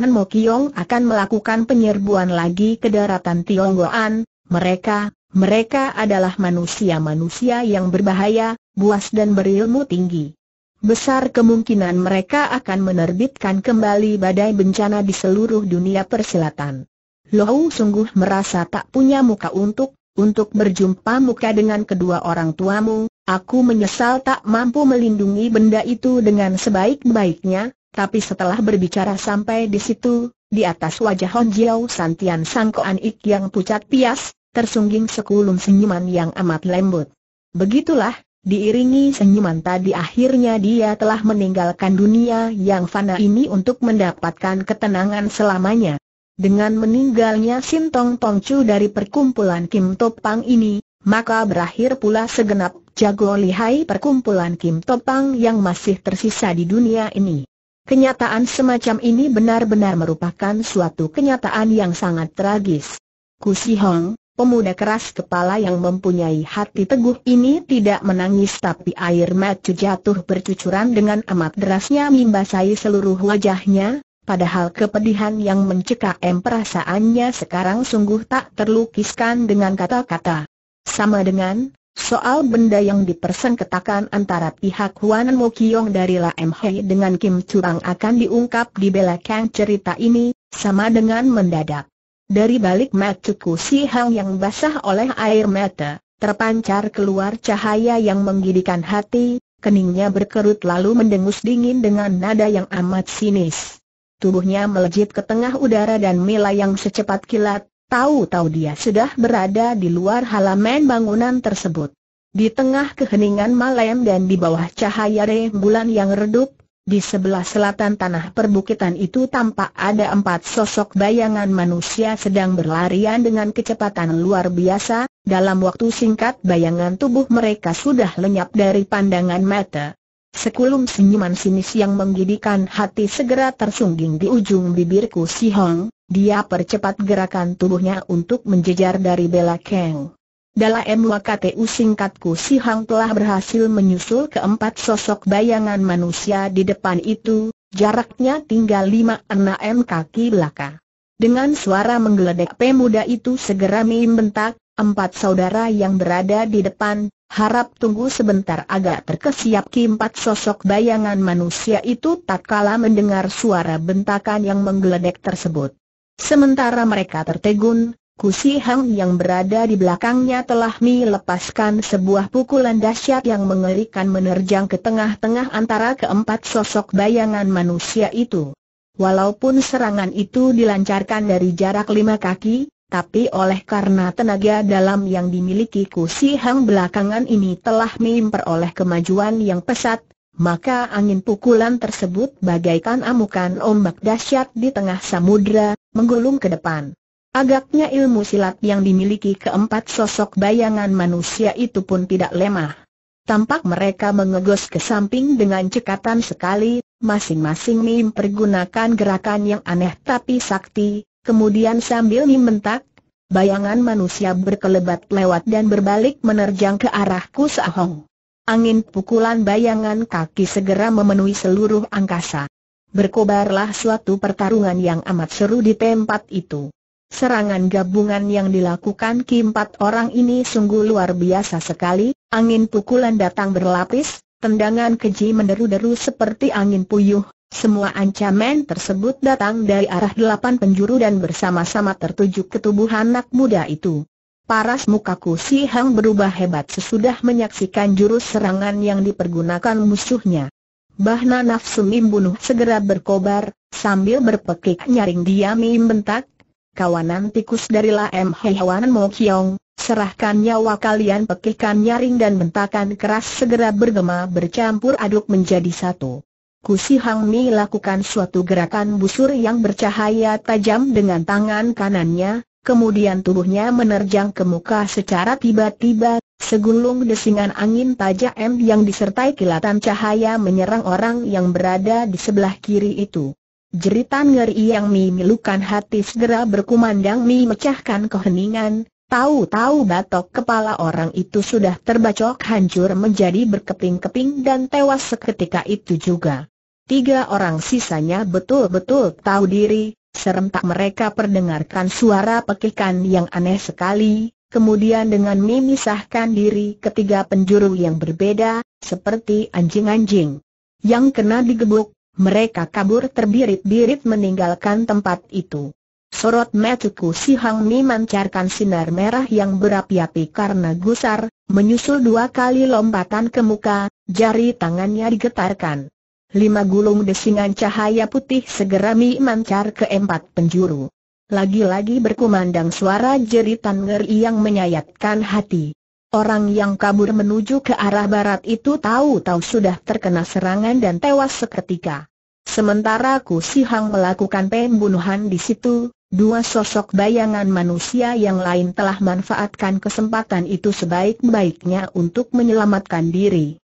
Mo Kiong akan melakukan penyerbuan lagi ke daratan Tionggoan, mereka, mereka adalah manusia-manusia yang berbahaya, buas dan berilmu tinggi. Besar kemungkinan mereka akan menerbitkan kembali badai bencana di seluruh dunia persilatan. Lohu sungguh merasa tak punya muka untuk, untuk berjumpa muka dengan kedua orang tuamu, Aku menyesal tak mampu melindungi benda itu dengan sebaik-baiknya, tapi setelah berbicara sampai di situ, di atas wajah Hon Jiao Santian Sangkoan Ik yang pucat pias, tersungging sekulum senyuman yang amat lembut. Begitulah, diiringi senyuman tadi akhirnya dia telah meninggalkan dunia yang fana ini untuk mendapatkan ketenangan selamanya. Dengan meninggalnya Sintong Tongcu dari perkumpulan Kim Topang ini, maka berakhir pula segenap jago lihai perkumpulan Kim Topang yang masih tersisa di dunia ini. Kenyataan semacam ini benar-benar merupakan suatu kenyataan yang sangat tragis. Ku Si Hong, pemuda keras kepala yang mempunyai hati teguh ini tidak menangis tapi air mata jatuh bercucuran dengan amat derasnya membasahi seluruh wajahnya, Padahal kepedihan yang mencekam perasaannya sekarang sungguh tak terlukiskan dengan kata-kata. Sama dengan, Soal benda yang dipersengketakan antara pihak Huan Mo Kiong dari Lam Hei dengan Kim Chuang akan diungkap di belakang cerita ini, sama dengan mendadak. Dari balik macuku si Hang yang basah oleh air mata, terpancar keluar cahaya yang menggidikan hati, keningnya berkerut lalu mendengus dingin dengan nada yang amat sinis. Tubuhnya melejit ke tengah udara dan melayang secepat kilat, Tahu-tahu dia sudah berada di luar halaman bangunan tersebut. Di tengah keheningan malam dan di bawah cahaya rembulan yang redup, di sebelah selatan tanah perbukitan itu tampak ada empat sosok bayangan manusia sedang berlarian dengan kecepatan luar biasa, dalam waktu singkat bayangan tubuh mereka sudah lenyap dari pandangan mata. Sekulum senyuman sinis yang menggidikan hati segera tersungging di ujung bibirku si Hong, dia percepat gerakan tubuhnya untuk menjejar dari Bela Kang. Dalam waktu singkatku si Hang telah berhasil menyusul keempat sosok bayangan manusia di depan itu, jaraknya tinggal 5-6 kaki belaka. Dengan suara menggeledek pemuda itu segera membentak, empat saudara yang berada di depan, harap tunggu sebentar agak terkesiap Empat sosok bayangan manusia itu tak kala mendengar suara bentakan yang menggeledek tersebut. Sementara mereka tertegun, Kusi Hang yang berada di belakangnya telah melepaskan sebuah pukulan dahsyat yang mengerikan menerjang ke tengah-tengah antara keempat sosok bayangan manusia itu. Walaupun serangan itu dilancarkan dari jarak lima kaki, tapi oleh karena tenaga dalam yang dimiliki Kusi Hang belakangan ini telah memperoleh kemajuan yang pesat, maka angin pukulan tersebut bagaikan amukan ombak dahsyat di tengah samudra, menggulung ke depan. Agaknya ilmu silat yang dimiliki keempat sosok bayangan manusia itu pun tidak lemah. Tampak mereka mengegos ke samping dengan cekatan sekali, masing-masing mempergunakan gerakan yang aneh tapi sakti, kemudian sambil mentak, bayangan manusia berkelebat lewat dan berbalik menerjang ke arahku sahong. Angin pukulan bayangan kaki segera memenuhi seluruh angkasa. Berkobarlah suatu pertarungan yang amat seru di tempat itu. Serangan gabungan yang dilakukan keempat orang ini sungguh luar biasa sekali, angin pukulan datang berlapis, tendangan keji menderu-deru seperti angin puyuh, semua ancaman tersebut datang dari arah delapan penjuru dan bersama-sama tertuju ke tubuh anak muda itu. Paras mukaku si Hang berubah hebat sesudah menyaksikan jurus serangan yang dipergunakan musuhnya. Bahna nafsu bunuh segera berkobar, sambil berpekik nyaring dia Mim bentak. Kawanan tikus dari Lam Hewan Mo Kiong, serahkan nyawa kalian pekikan nyaring dan bentakan keras segera bergema bercampur aduk menjadi satu. Kusi Hang Mi lakukan suatu gerakan busur yang bercahaya tajam dengan tangan kanannya, Kemudian tubuhnya menerjang ke muka secara tiba-tiba, segulung desingan angin tajam yang disertai kilatan cahaya menyerang orang yang berada di sebelah kiri itu. Jeritan ngeri yang memilukan hati segera berkumandang memecahkan keheningan, tahu-tahu batok kepala orang itu sudah terbacok hancur menjadi berkeping-keping dan tewas seketika itu juga. Tiga orang sisanya betul-betul tahu diri, Serentak mereka perdengarkan suara pekikan yang aneh sekali, kemudian dengan memisahkan diri ketiga penjuru yang berbeda, seperti anjing-anjing. Yang kena digebuk, mereka kabur terbirit-birit meninggalkan tempat itu. Sorot mataku si Hang Mi mancarkan sinar merah yang berapi-api karena gusar, menyusul dua kali lompatan ke muka, jari tangannya digetarkan. Lima gulung desingan cahaya putih segera memancar ke empat penjuru. Lagi-lagi berkumandang suara jeritan ngeri yang menyayatkan hati. Orang yang kabur menuju ke arah barat itu tahu-tahu sudah terkena serangan dan tewas seketika. Sementara Ku Sihang melakukan pembunuhan di situ, dua sosok bayangan manusia yang lain telah manfaatkan kesempatan itu sebaik-baiknya untuk menyelamatkan diri.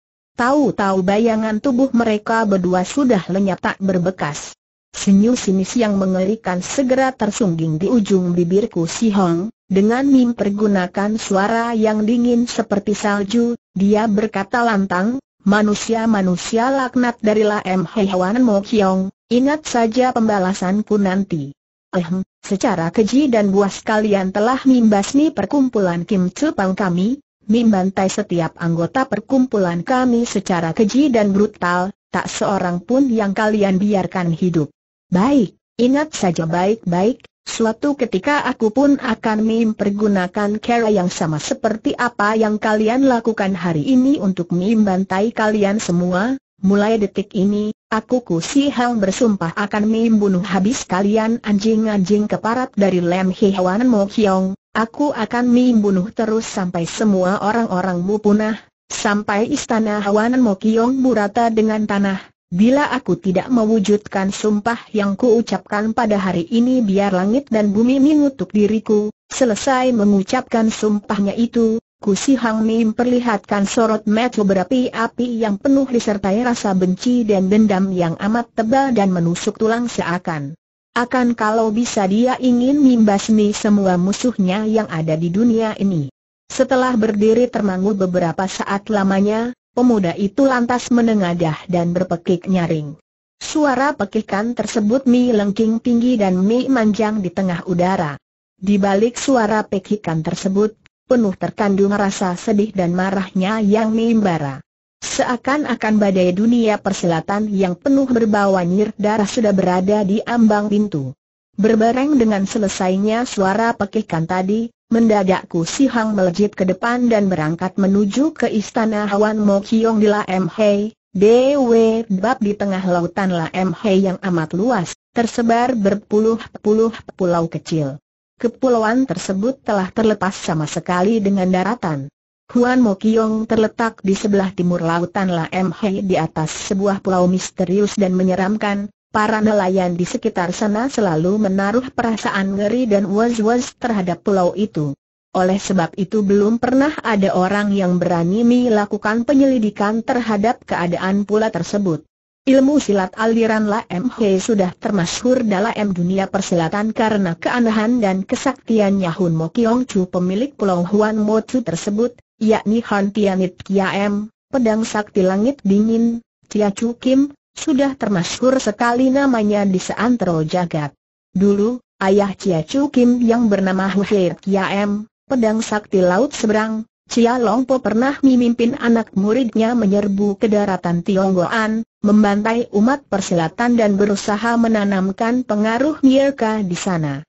Tahu-tahu bayangan tubuh mereka berdua sudah lenyap tak berbekas. Senyum sinis yang mengerikan segera tersungging di ujung bibirku si Hong, dengan pergunakan suara yang dingin seperti salju, dia berkata lantang, manusia-manusia laknat dari Hei Hewan Mo Kiong, ingat saja pembalasanku nanti. Ehm, secara keji dan buas kalian telah membasmi perkumpulan Kim Cepang kami, membantai setiap anggota perkumpulan kami secara keji dan brutal, tak seorang pun yang kalian biarkan hidup. Baik, ingat saja baik-baik, suatu ketika aku pun akan mempergunakan cara yang sama seperti apa yang kalian lakukan hari ini untuk membantai kalian semua, Mulai detik ini, aku Kusi Hang bersumpah akan membunuh habis kalian anjing-anjing keparat dari Lem Wan Mo Kiong. Aku akan membunuh terus sampai semua orang-orangmu punah, sampai istana Hawanan Mokyong murata dengan tanah. Bila aku tidak mewujudkan sumpah yang kuucapkan pada hari ini biar langit dan bumi mengutuk diriku, selesai mengucapkan sumpahnya itu, Ku Si Hang Mim perlihatkan sorot mata berapi-api yang penuh disertai rasa benci dan dendam yang amat tebal dan menusuk tulang seakan akan kalau bisa dia ingin membasmi semua musuhnya yang ada di dunia ini. Setelah berdiri termangu beberapa saat lamanya, pemuda itu lantas menengadah dan berpekik nyaring. Suara pekikan tersebut mi lengking tinggi dan mi manjang di tengah udara. Di balik suara pekikan tersebut, penuh terkandung rasa sedih dan marahnya yang mimbara. Seakan-akan badai dunia persilatan yang penuh berbawa nyir darah sudah berada di ambang pintu. Berbareng dengan selesainya suara pekikan tadi, mendadak Ku Si Hang melejit ke depan dan berangkat menuju ke istana Hwan Mo Kiong di La Mhei, Dewe Bab di tengah lautan La Hei yang amat luas, tersebar berpuluh-puluh pulau kecil. Kepulauan tersebut telah terlepas sama sekali dengan daratan. Huan Mokyong terletak di sebelah timur lautan M Hei di atas sebuah pulau misterius dan menyeramkan, para nelayan di sekitar sana selalu menaruh perasaan ngeri dan was-was terhadap pulau itu. Oleh sebab itu belum pernah ada orang yang berani melakukan penyelidikan terhadap keadaan pula tersebut. Ilmu silat aliran M Hei sudah termasyhur dalam dunia persilatan karena keanehan dan kesaktiannya Hun Mokyong Chu pemilik pulau Huan Mo Chu tersebut, yakni Han Tianit M, pedang sakti langit dingin, Tia Chu Kim, sudah termasyhur sekali namanya di seantero jagat. Dulu, ayah Cia Chu Kim yang bernama Kia M, pedang sakti laut seberang, Cia Longpo pernah memimpin anak muridnya menyerbu ke daratan Tionggoan, membantai umat persilatan dan berusaha menanamkan pengaruh Mirka di sana.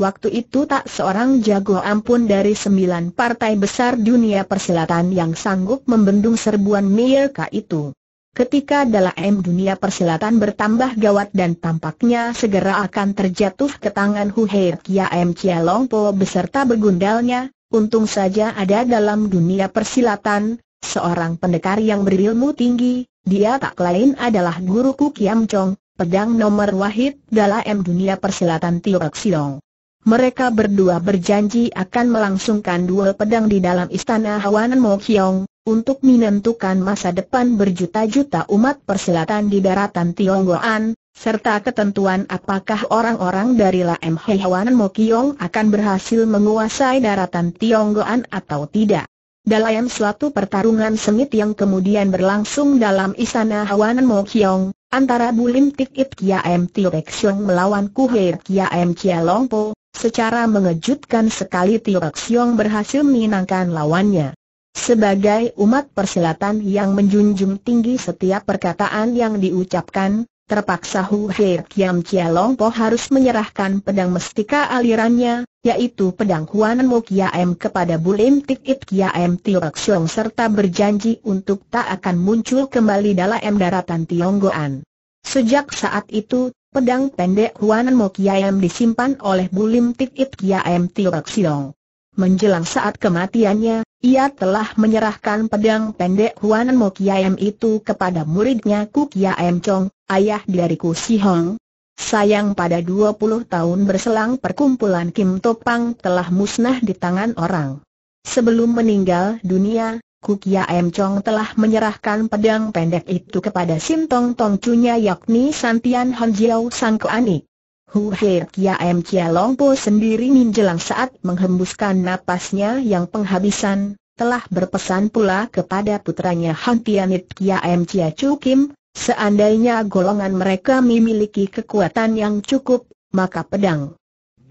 Waktu itu tak seorang jago ampun dari sembilan partai besar dunia persilatan yang sanggup membendung serbuan Mirka itu. Ketika dalam dunia persilatan bertambah gawat dan tampaknya segera akan terjatuh ke tangan Hu Hei Kia M Chia Long Po beserta begundalnya, untung saja ada dalam dunia persilatan, seorang pendekar yang berilmu tinggi, dia tak lain adalah guruku Kiam Chong, pedang nomor wahid dalam dunia persilatan Tio Xilong mereka berdua berjanji akan melangsungkan duel pedang di dalam istana Hawanan Mokyong, untuk menentukan masa depan berjuta-juta umat perselatan di daratan Tionggoan, serta ketentuan apakah orang-orang dari Laem Hawanan Mokyong akan berhasil menguasai daratan Tionggoan atau tidak. Dalam suatu pertarungan sengit yang kemudian berlangsung dalam istana Hawanan Mokyong, antara Bulim Tik It Kia M Tiwek Xiong melawan Kuhir Kia M Chia Po. Secara mengejutkan sekali Tio Xiong berhasil menyenangkan lawannya. Sebagai umat persilatan yang menjunjung tinggi setiap perkataan yang diucapkan, terpaksa Hu Hei Kiam Chia Longpo harus menyerahkan pedang mestika alirannya, yaitu pedang Huan Mo M kepada Bulim Tik It M Tio Xiong serta berjanji untuk tak akan muncul kembali dalam daratan Tionggoan. Sejak saat itu, Pedang pendek Huanan Mo Kiam disimpan oleh Bulim Tikit Kiam Tiok Siong. Menjelang saat kematiannya, ia telah menyerahkan pedang pendek Huanan Mo Kiam itu kepada muridnya Ku Kiam Chong, ayah dari Ku Sihong. Sayang pada 20 tahun berselang perkumpulan Kim Topang telah musnah di tangan orang. Sebelum meninggal dunia, Kukia M. Chong telah menyerahkan pedang pendek itu kepada Sim Tong Tong Cunya yakni Santian Han Jiao Sang Kuani. Hu He Kia M. Chia Long Po sendiri menjelang saat menghembuskan napasnya yang penghabisan, telah berpesan pula kepada putranya Han Tianit Kia M. Chia Chu Kim, seandainya golongan mereka memiliki kekuatan yang cukup, maka pedang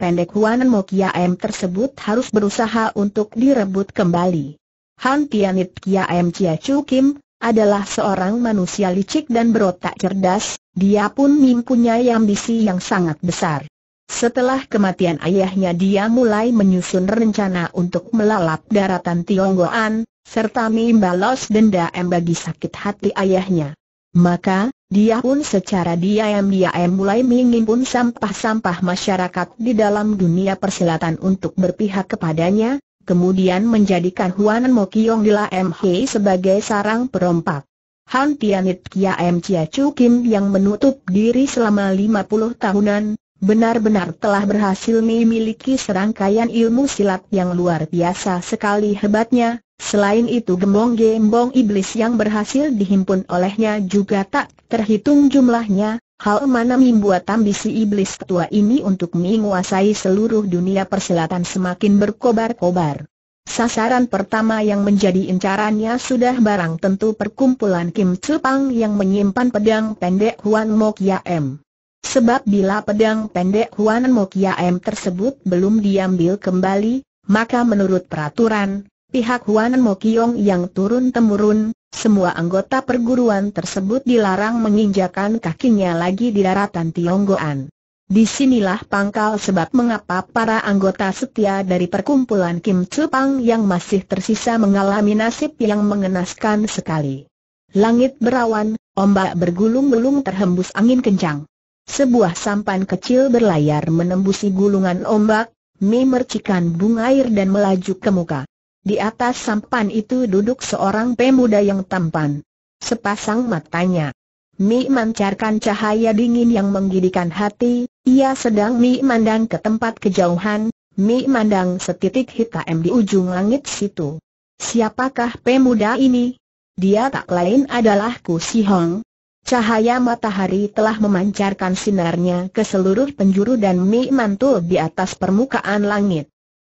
pendek Huan Mo Kia M tersebut harus berusaha untuk direbut kembali. Han Tianit Kia M Chia Chu Kim, adalah seorang manusia licik dan berotak cerdas, dia pun mempunyai ambisi yang sangat besar. Setelah kematian ayahnya dia mulai menyusun rencana untuk melalap daratan Tionggoan, serta membalas dendam bagi sakit hati ayahnya. Maka, dia pun secara diam-diam mulai mengimpun sampah-sampah masyarakat di dalam dunia persilatan untuk berpihak kepadanya, kemudian menjadikan Huanan Mo Kiong di Lam sebagai sarang perompak. Han Tianit Kia M Chia Chu Kim yang menutup diri selama 50 tahunan, benar-benar telah berhasil memiliki serangkaian ilmu silat yang luar biasa sekali hebatnya, Selain itu gembong-gembong iblis yang berhasil dihimpun olehnya juga tak terhitung jumlahnya, hal mana membuat ambisi iblis ketua ini untuk menguasai seluruh dunia persilatan semakin berkobar-kobar. Sasaran pertama yang menjadi incarannya sudah barang tentu perkumpulan Kim Cepang yang menyimpan pedang pendek Huan Mok M. Sebab bila pedang pendek Huan Mok M tersebut belum diambil kembali, maka menurut peraturan, pihak Huan Mokyong yang turun-temurun, semua anggota perguruan tersebut dilarang menginjakan kakinya lagi di daratan Tionggoan. Disinilah pangkal sebab mengapa para anggota setia dari perkumpulan Kim Chupang yang masih tersisa mengalami nasib yang mengenaskan sekali. Langit berawan, ombak bergulung-gulung terhembus angin kencang. Sebuah sampan kecil berlayar menembusi gulungan ombak, memercikan bunga air dan melaju ke muka. Di atas sampan itu duduk seorang pemuda yang tampan. Sepasang matanya. Mi mancarkan cahaya dingin yang menggidikan hati, ia sedang Mi mandang ke tempat kejauhan, Mi mandang setitik hitam di ujung langit situ. Siapakah pemuda ini? Dia tak lain adalah Ku Si Hong. Cahaya matahari telah memancarkan sinarnya ke seluruh penjuru dan Mi mantul di atas permukaan langit.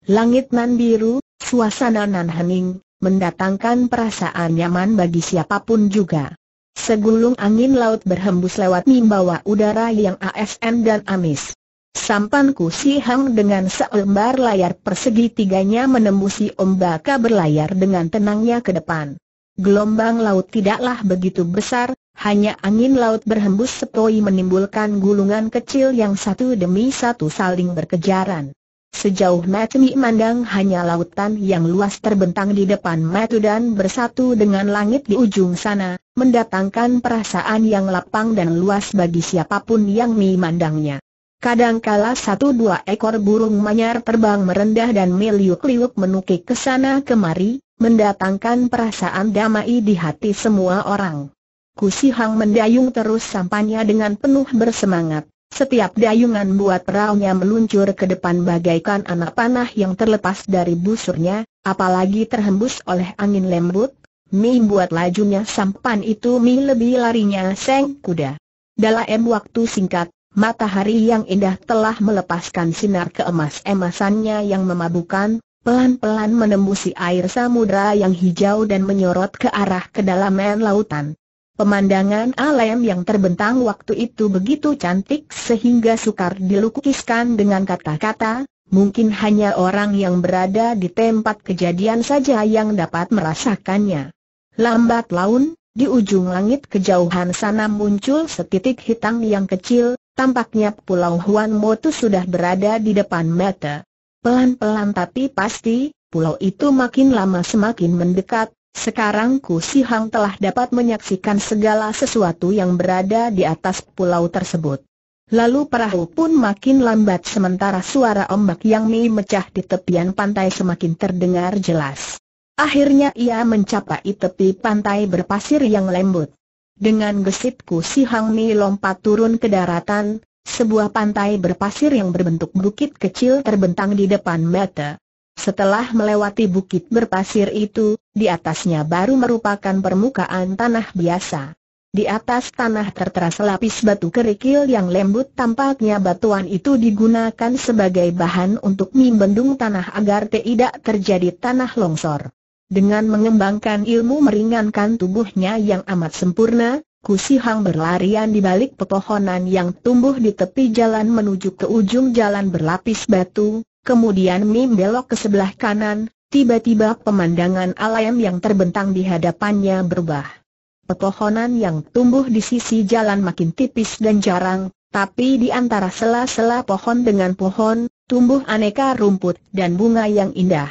Langit nan biru, suasana nan hening, mendatangkan perasaan nyaman bagi siapapun juga. Segulung angin laut berhembus lewat membawa udara yang ASN dan amis. Sampanku si Hang dengan selembar layar persegi tiganya menembusi ombaka berlayar dengan tenangnya ke depan. Gelombang laut tidaklah begitu besar, hanya angin laut berhembus sepoi menimbulkan gulungan kecil yang satu demi satu saling berkejaran. Sejauh mata memandang, hanya lautan yang luas terbentang di depan Matu dan bersatu dengan langit di ujung sana, mendatangkan perasaan yang lapang dan luas bagi siapapun yang memandangnya. Kadangkala satu dua ekor burung manyar terbang merendah dan meliuk-liuk menukik ke sana kemari, mendatangkan perasaan damai di hati semua orang. Kusihang mendayung terus sampannya dengan penuh bersemangat. Setiap dayungan buat peraunya meluncur ke depan bagaikan anak panah yang terlepas dari busurnya, apalagi terhembus oleh angin lembut, Mi buat lajunya sampan itu Mi lebih larinya seng kuda. Dalam waktu singkat, matahari yang indah telah melepaskan sinar keemas-emasannya yang memabukan, pelan-pelan menembusi air samudra yang hijau dan menyorot ke arah kedalaman lautan. Pemandangan alam yang terbentang waktu itu begitu cantik sehingga sukar dilukiskan dengan kata-kata, mungkin hanya orang yang berada di tempat kejadian saja yang dapat merasakannya. Lambat laun, di ujung langit kejauhan sana muncul setitik hitam yang kecil, tampaknya Pulau Huan Motu sudah berada di depan mata. Pelan-pelan tapi pasti, pulau itu makin lama semakin mendekat, sekarang Ku Si Hang telah dapat menyaksikan segala sesuatu yang berada di atas pulau tersebut. Lalu perahu pun makin lambat sementara suara ombak yang memecah di tepian pantai semakin terdengar jelas. Akhirnya ia mencapai tepi pantai berpasir yang lembut. Dengan gesit Ku Si Hang Mi lompat turun ke daratan, sebuah pantai berpasir yang berbentuk bukit kecil terbentang di depan mata. Setelah melewati bukit berpasir itu, di atasnya baru merupakan permukaan tanah biasa. Di atas tanah tertera selapis batu kerikil yang lembut tampaknya batuan itu digunakan sebagai bahan untuk membendung tanah agar tidak terjadi tanah longsor. Dengan mengembangkan ilmu meringankan tubuhnya yang amat sempurna, Kusi Hang berlarian di balik pepohonan yang tumbuh di tepi jalan menuju ke ujung jalan berlapis batu, Kemudian Mim belok ke sebelah kanan, tiba-tiba pemandangan alam yang terbentang di hadapannya berubah. Pepohonan yang tumbuh di sisi jalan makin tipis dan jarang, tapi di antara sela-sela pohon dengan pohon, tumbuh aneka rumput dan bunga yang indah.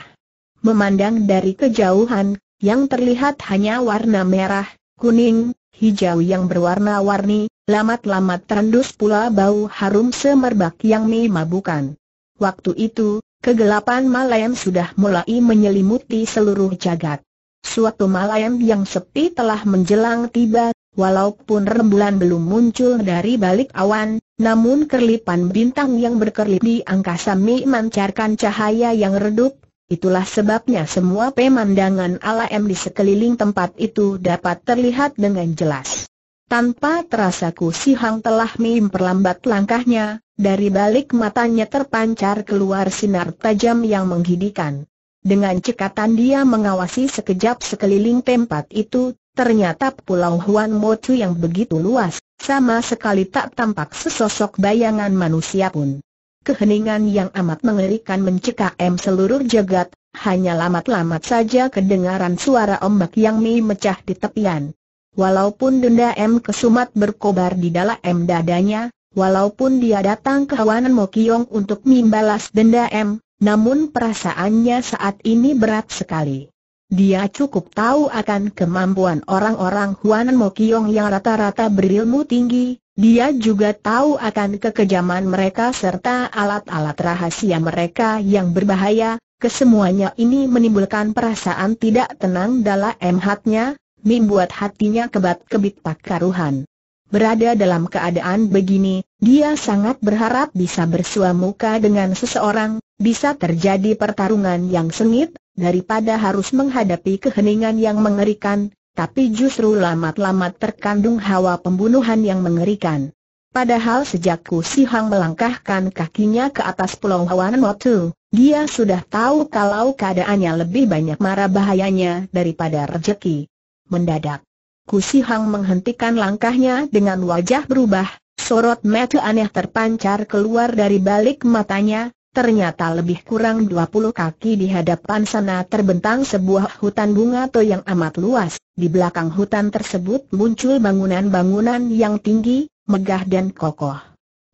Memandang dari kejauhan, yang terlihat hanya warna merah, kuning, hijau yang berwarna-warni, lamat-lamat terendus pula bau harum semerbak yang memabukan. Waktu itu, kegelapan malam sudah mulai menyelimuti seluruh jagat. Suatu malam yang sepi telah menjelang tiba, walaupun rembulan belum muncul dari balik awan, namun kerlipan bintang yang berkerlip di angkasa memancarkan cahaya yang redup, itulah sebabnya semua pemandangan alam di sekeliling tempat itu dapat terlihat dengan jelas. Tanpa terasa Ku Si Hang telah memperlambat langkahnya, dari balik matanya terpancar keluar sinar tajam yang menghidikan. Dengan cekatan dia mengawasi sekejap sekeliling tempat itu, ternyata pulau Huan Chu yang begitu luas, sama sekali tak tampak sesosok bayangan manusia pun. Keheningan yang amat mengerikan mencekam seluruh jagat, hanya lamat-lamat saja kedengaran suara ombak yang memecah di tepian. Walaupun denda M Kesumat berkobar di dalam M dadanya, walaupun dia datang ke Hawanan Mokiong untuk membalas denda M, namun perasaannya saat ini berat sekali. Dia cukup tahu akan kemampuan orang-orang Huanan Mokiong yang rata-rata berilmu tinggi, dia juga tahu akan kekejaman mereka serta alat-alat rahasia mereka yang berbahaya, kesemuanya ini menimbulkan perasaan tidak tenang dalam hatnya, membuat hatinya kebat-kebit tak karuhan. Berada dalam keadaan begini, dia sangat berharap bisa bersua muka dengan seseorang, bisa terjadi pertarungan yang sengit, daripada harus menghadapi keheningan yang mengerikan, tapi justru lamat-lamat terkandung hawa pembunuhan yang mengerikan. Padahal sejak Ku Si Hang melangkahkan kakinya ke atas pulau Hawan Motu, dia sudah tahu kalau keadaannya lebih banyak marah bahayanya daripada rejeki mendadak. Kusi Hang menghentikan langkahnya dengan wajah berubah, sorot mata aneh terpancar keluar dari balik matanya, ternyata lebih kurang 20 kaki di hadapan sana terbentang sebuah hutan bunga atau yang amat luas, di belakang hutan tersebut muncul bangunan-bangunan yang tinggi, megah dan kokoh.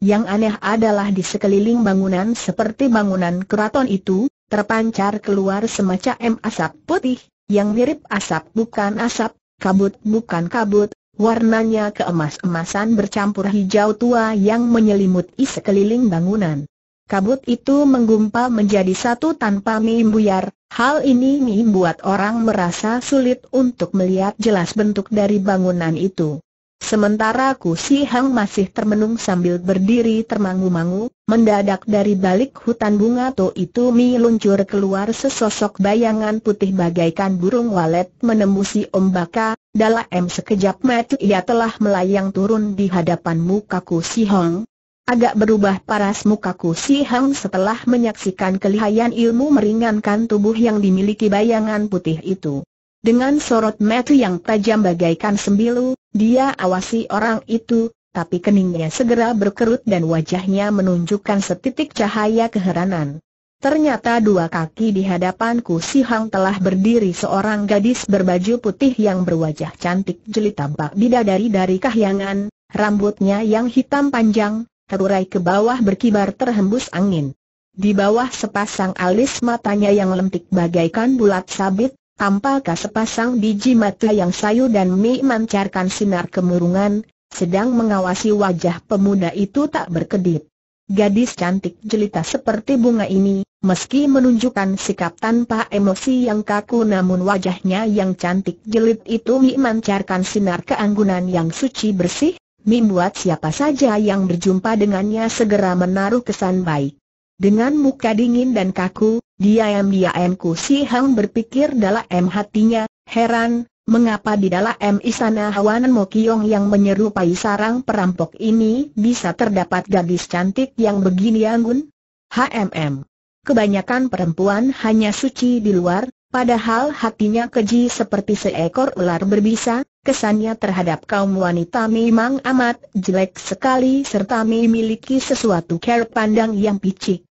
Yang aneh adalah di sekeliling bangunan seperti bangunan keraton itu, terpancar keluar semacam asap putih, yang mirip asap bukan asap, kabut bukan kabut, warnanya keemas-emasan bercampur hijau tua yang menyelimuti sekeliling bangunan. Kabut itu menggumpal menjadi satu tanpa mimbuyar, hal ini membuat orang merasa sulit untuk melihat jelas bentuk dari bangunan itu. Sementara Ku Si Hang masih termenung sambil berdiri termangu-mangu, mendadak dari balik hutan bunga to itu mi luncur keluar sesosok bayangan putih bagaikan burung walet menembusi ombaka, dalam sekejap mata ia telah melayang turun di hadapan muka Ku Si Hang. Agak berubah paras muka Ku Si Hang setelah menyaksikan kelihayan ilmu meringankan tubuh yang dimiliki bayangan putih itu. Dengan sorot mata yang tajam bagaikan sembilu, dia awasi orang itu, tapi keningnya segera berkerut dan wajahnya menunjukkan setitik cahaya keheranan. Ternyata dua kaki di hadapanku si Hang telah berdiri seorang gadis berbaju putih yang berwajah cantik jeli tampak bidadari dari kahyangan, rambutnya yang hitam panjang, terurai ke bawah berkibar terhembus angin. Di bawah sepasang alis matanya yang lentik bagaikan bulat sabit, Tampakkah sepasang biji mata yang sayu dan mi mancarkan sinar kemurungan, sedang mengawasi wajah pemuda itu tak berkedip. Gadis cantik jelita seperti bunga ini, meski menunjukkan sikap tanpa emosi yang kaku namun wajahnya yang cantik jelit itu Mi mancarkan sinar keanggunan yang suci bersih, membuat siapa saja yang berjumpa dengannya segera menaruh kesan baik. Dengan muka dingin dan kaku, diam-diam Ku Si Hang berpikir dalam hatinya, heran, mengapa di dalam istana Hawanan Mokiong yang menyerupai sarang perampok ini bisa terdapat gadis cantik yang begini anggun? HMM. Kebanyakan perempuan hanya suci di luar, padahal hatinya keji seperti seekor ular berbisa, kesannya terhadap kaum wanita memang amat jelek sekali serta memiliki sesuatu cara pandang yang picik.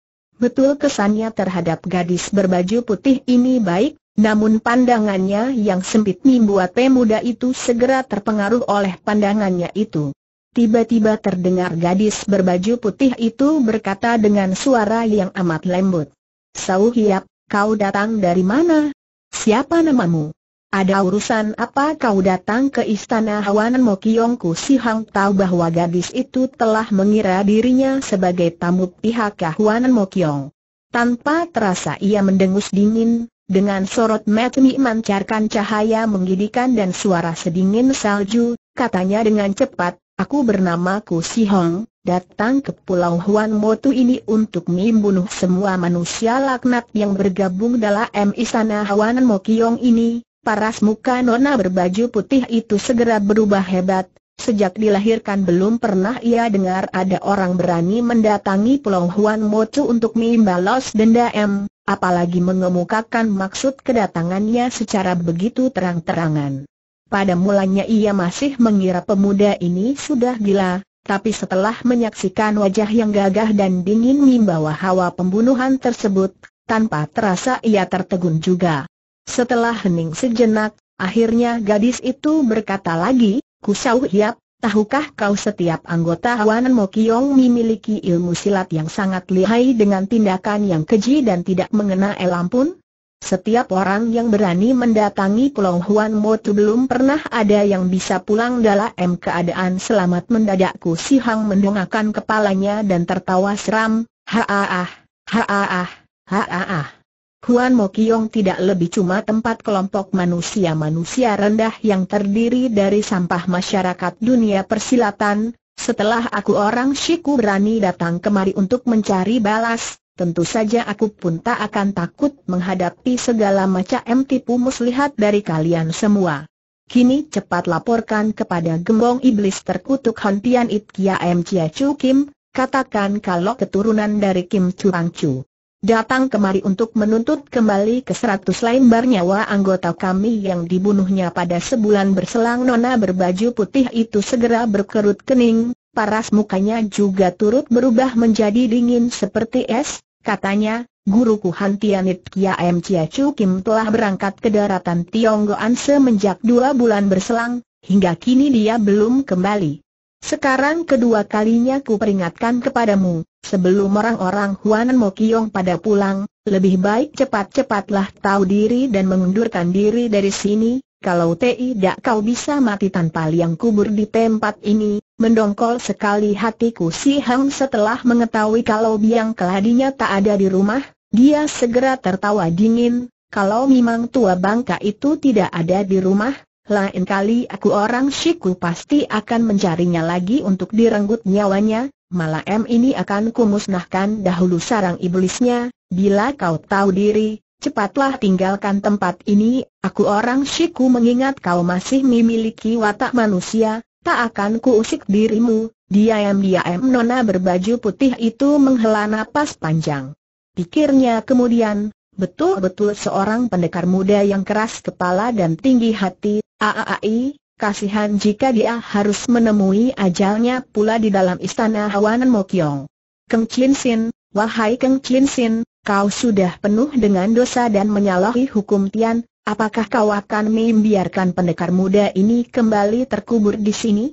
Betul kesannya terhadap gadis berbaju putih ini baik, namun pandangannya yang sempit membuat pemuda itu segera terpengaruh oleh pandangannya itu. Tiba-tiba terdengar gadis berbaju putih itu berkata dengan suara yang amat lembut. Sauhiap, kau datang dari mana? Siapa namamu? Ada urusan apa kau datang ke istana Hawanan Mokiongku si Hang tahu bahwa gadis itu telah mengira dirinya sebagai tamu pihak Hawanan Mokiong. Tanpa terasa ia mendengus dingin, dengan sorot matanya mancarkan cahaya menggidikan dan suara sedingin salju, katanya dengan cepat, aku bernama Ku Si Hong, datang ke pulau Huan Motu ini untuk membunuh semua manusia laknat yang bergabung dalam istana Hawanan Mokiong ini, Paras muka Nona berbaju putih itu segera berubah hebat, sejak dilahirkan belum pernah ia dengar ada orang berani mendatangi Pulau Huan Mocu untuk membalas denda M, apalagi mengemukakan maksud kedatangannya secara begitu terang-terangan. Pada mulanya ia masih mengira pemuda ini sudah gila, tapi setelah menyaksikan wajah yang gagah dan dingin membawa hawa pembunuhan tersebut, tanpa terasa ia tertegun juga. Setelah hening sejenak, akhirnya gadis itu berkata lagi, Kusau Hiap, tahukah kau setiap anggota Wan Mo memiliki ilmu silat yang sangat lihai dengan tindakan yang keji dan tidak mengena pun? Setiap orang yang berani mendatangi Pulau Huan Motu belum pernah ada yang bisa pulang dalam keadaan selamat mendadakku si Hang mendongakkan kepalanya dan tertawa seram, ha haaah, haaah. Huan Mokiong tidak lebih cuma tempat kelompok manusia-manusia rendah yang terdiri dari sampah masyarakat dunia persilatan, setelah aku orang Shiku berani datang kemari untuk mencari balas, tentu saja aku pun tak akan takut menghadapi segala macam tipu muslihat dari kalian semua. Kini cepat laporkan kepada gembong iblis terkutuk Han Tian It Kia M Chia Chu Kim, katakan kalau keturunan dari Kim Chuang Chu datang kemari untuk menuntut kembali ke seratus lembar nyawa anggota kami yang dibunuhnya pada sebulan berselang Nona berbaju putih itu segera berkerut kening, paras mukanya juga turut berubah menjadi dingin seperti es, katanya, guruku Han Tianit M Chia Chu Kim telah berangkat ke daratan Tionggoan semenjak dua bulan berselang, hingga kini dia belum kembali. Sekarang kedua kalinya ku peringatkan kepadamu, Sebelum orang-orang Huanan Mokiong pada pulang, lebih baik cepat-cepatlah tahu diri dan mengundurkan diri dari sini, kalau tidak kau bisa mati tanpa liang kubur di tempat ini, mendongkol sekali hatiku si Hang setelah mengetahui kalau biang keladinya tak ada di rumah, dia segera tertawa dingin, kalau memang tua bangka itu tidak ada di rumah, lain kali aku orang Shiku pasti akan mencarinya lagi untuk direnggut nyawanya, malah M ini akan kumusnahkan dahulu sarang iblisnya, bila kau tahu diri, cepatlah tinggalkan tempat ini, aku orang shiku mengingat kau masih memiliki watak manusia, tak akan kuusik dirimu, diam-diam nona berbaju putih itu menghela napas panjang. Pikirnya kemudian, betul-betul seorang pendekar muda yang keras kepala dan tinggi hati, aaai, kasihan jika dia harus menemui ajalnya pula di dalam istana Hawanan Mokyong. Keng Chin Sin, wahai Keng Chin Sin, kau sudah penuh dengan dosa dan menyalahi hukum Tian, apakah kau akan membiarkan pendekar muda ini kembali terkubur di sini?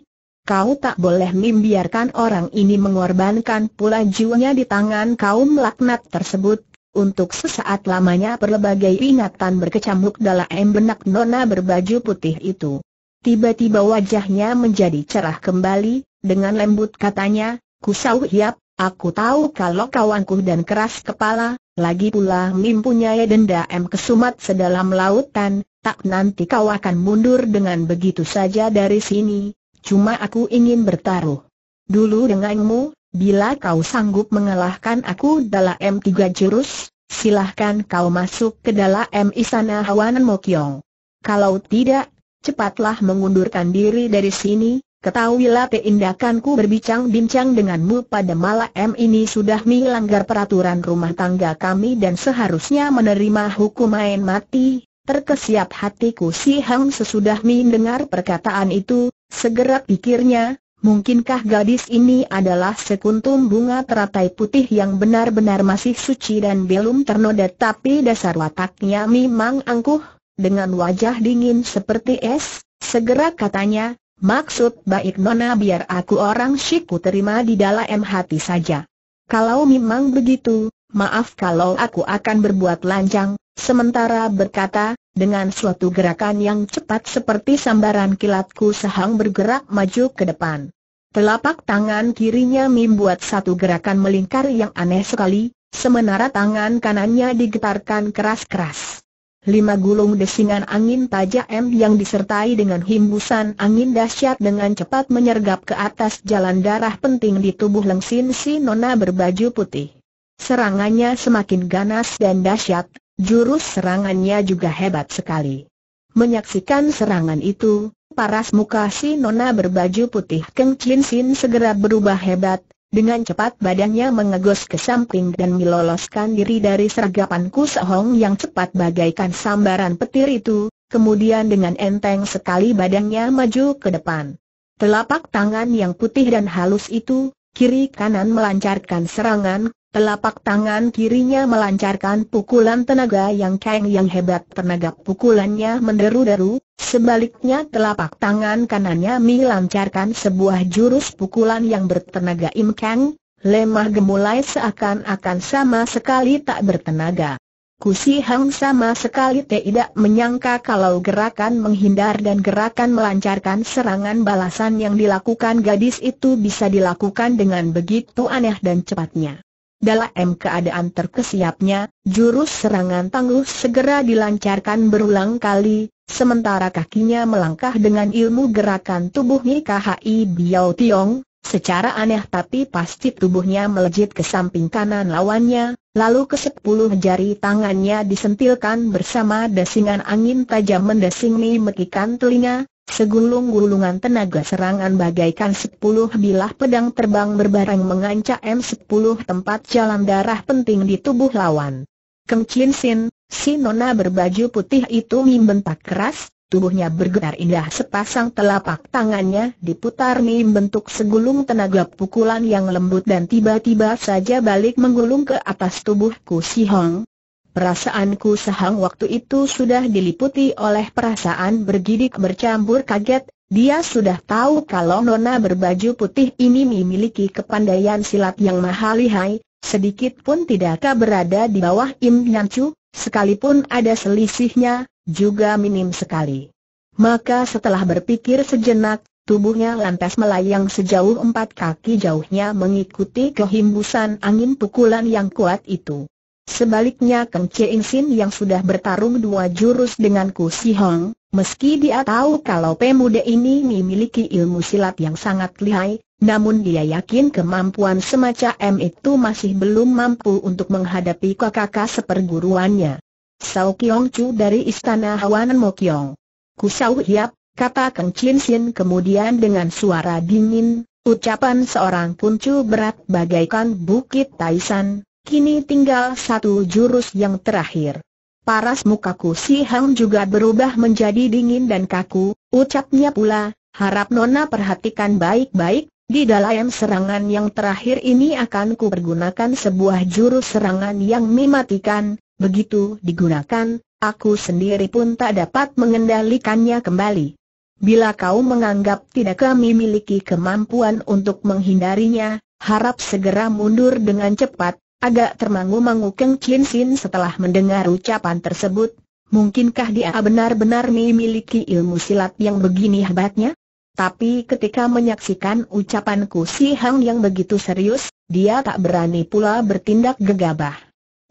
Kau tak boleh membiarkan orang ini mengorbankan pula jiwanya di tangan kaum laknat tersebut. Untuk sesaat lamanya berbagai ingatan berkecamuk dalam benak nona berbaju putih itu. Tiba-tiba wajahnya menjadi cerah kembali, dengan lembut katanya, Sau Hiap, aku tahu kalau kawanku dan keras kepala, lagi pula mimpunya mempunyai M kesumat sedalam lautan, tak nanti kau akan mundur dengan begitu saja dari sini, cuma aku ingin bertaruh. Dulu denganmu, bila kau sanggup mengalahkan aku dalam M3 jurus, silahkan kau masuk ke dalam istana Hawanan Mokyong. Kalau tidak, cepatlah mengundurkan diri dari sini, ketahuilah keindakanku berbincang-bincang denganmu pada malam ini sudah melanggar peraturan rumah tangga kami dan seharusnya menerima hukum main mati. Terkesiap hatiku si Hang sesudah mendengar perkataan itu, segera pikirnya, Mungkinkah gadis ini adalah sekuntum bunga teratai putih yang benar-benar masih suci dan belum ternoda tapi dasar wataknya memang angkuh? dengan wajah dingin seperti es, segera katanya, maksud baik Nona biar aku orang siku terima di dalam hati saja. Kalau memang begitu, maaf kalau aku akan berbuat lancang, sementara berkata, dengan suatu gerakan yang cepat seperti sambaran kilatku sehang bergerak maju ke depan. Telapak tangan kirinya membuat satu gerakan melingkar yang aneh sekali, sementara tangan kanannya digetarkan keras-keras lima gulung desingan angin tajam yang disertai dengan hembusan angin dahsyat dengan cepat menyergap ke atas jalan darah penting di tubuh Lengsin si nona berbaju putih. Serangannya semakin ganas dan dahsyat, jurus serangannya juga hebat sekali. Menyaksikan serangan itu, paras muka si nona berbaju putih Keng Sin segera berubah hebat, dengan cepat badannya mengegos ke samping dan meloloskan diri dari sergapan Kusahong yang cepat bagaikan sambaran petir itu, kemudian dengan enteng sekali badannya maju ke depan. Telapak tangan yang putih dan halus itu, kiri kanan melancarkan serangan, telapak tangan kirinya melancarkan pukulan tenaga yang keng yang hebat tenaga pukulannya menderu-deru, Sebaliknya telapak tangan kanannya melancarkan sebuah jurus pukulan yang bertenaga imkang, lemah gemulai seakan-akan sama sekali tak bertenaga. Kusi Hang sama sekali tidak menyangka kalau gerakan menghindar dan gerakan melancarkan serangan balasan yang dilakukan gadis itu bisa dilakukan dengan begitu aneh dan cepatnya. Dalam keadaan terkesiapnya, jurus serangan tangguh segera dilancarkan berulang kali, sementara kakinya melangkah dengan ilmu gerakan tubuhnya KHI Biao Tiong, secara aneh tapi pasti tubuhnya melejit ke samping kanan lawannya, lalu ke sepuluh jari tangannya disentilkan bersama desingan angin tajam mendesing mekikan telinga, Segulung-gulungan tenaga serangan bagaikan sepuluh bilah pedang terbang berbareng mengancam sepuluh tempat jalan darah penting di tubuh lawan. Keng Chin Sin, si nona berbaju putih itu membentak keras, tubuhnya bergetar indah sepasang telapak tangannya diputar membentuk segulung tenaga pukulan yang lembut dan tiba-tiba saja balik menggulung ke atas tubuh Ku Si Hong, Perasaanku sehang waktu itu sudah diliputi oleh perasaan bergidik bercampur kaget, dia sudah tahu kalau Nona berbaju putih ini memiliki kepandaian silat yang mahal lihai, sedikit pun tidakkah berada di bawah Im Yan Chu, sekalipun ada selisihnya, juga minim sekali. Maka setelah berpikir sejenak, tubuhnya lantas melayang sejauh empat kaki jauhnya mengikuti kehimbusan angin pukulan yang kuat itu. Sebaliknya Keng In Sin yang sudah bertarung dua jurus dengan Ku Si Hong, meski dia tahu kalau pemuda ini memiliki ilmu silat yang sangat lihai, namun dia yakin kemampuan semacam itu masih belum mampu untuk menghadapi kakak seperguruannya. Sao Kiong Chu dari Istana Hawanan Mokyong. Ku Sao Hiap, kata Keng In Sin kemudian dengan suara dingin, ucapan seorang puncu berat bagaikan bukit Taisan, Kini tinggal satu jurus yang terakhir. Paras mukaku si Hang juga berubah menjadi dingin dan kaku, ucapnya pula, harap Nona perhatikan baik-baik, di dalam serangan yang terakhir ini akan ku pergunakan sebuah jurus serangan yang mematikan, begitu digunakan, aku sendiri pun tak dapat mengendalikannya kembali. Bila kau menganggap tidak kami miliki kemampuan untuk menghindarinya, harap segera mundur dengan cepat, Agak termangu-mangu Keng Chin Sin setelah mendengar ucapan tersebut, mungkinkah dia benar-benar memiliki ilmu silat yang begini hebatnya? Tapi ketika menyaksikan ucapan Ku Si Hang yang begitu serius, dia tak berani pula bertindak gegabah.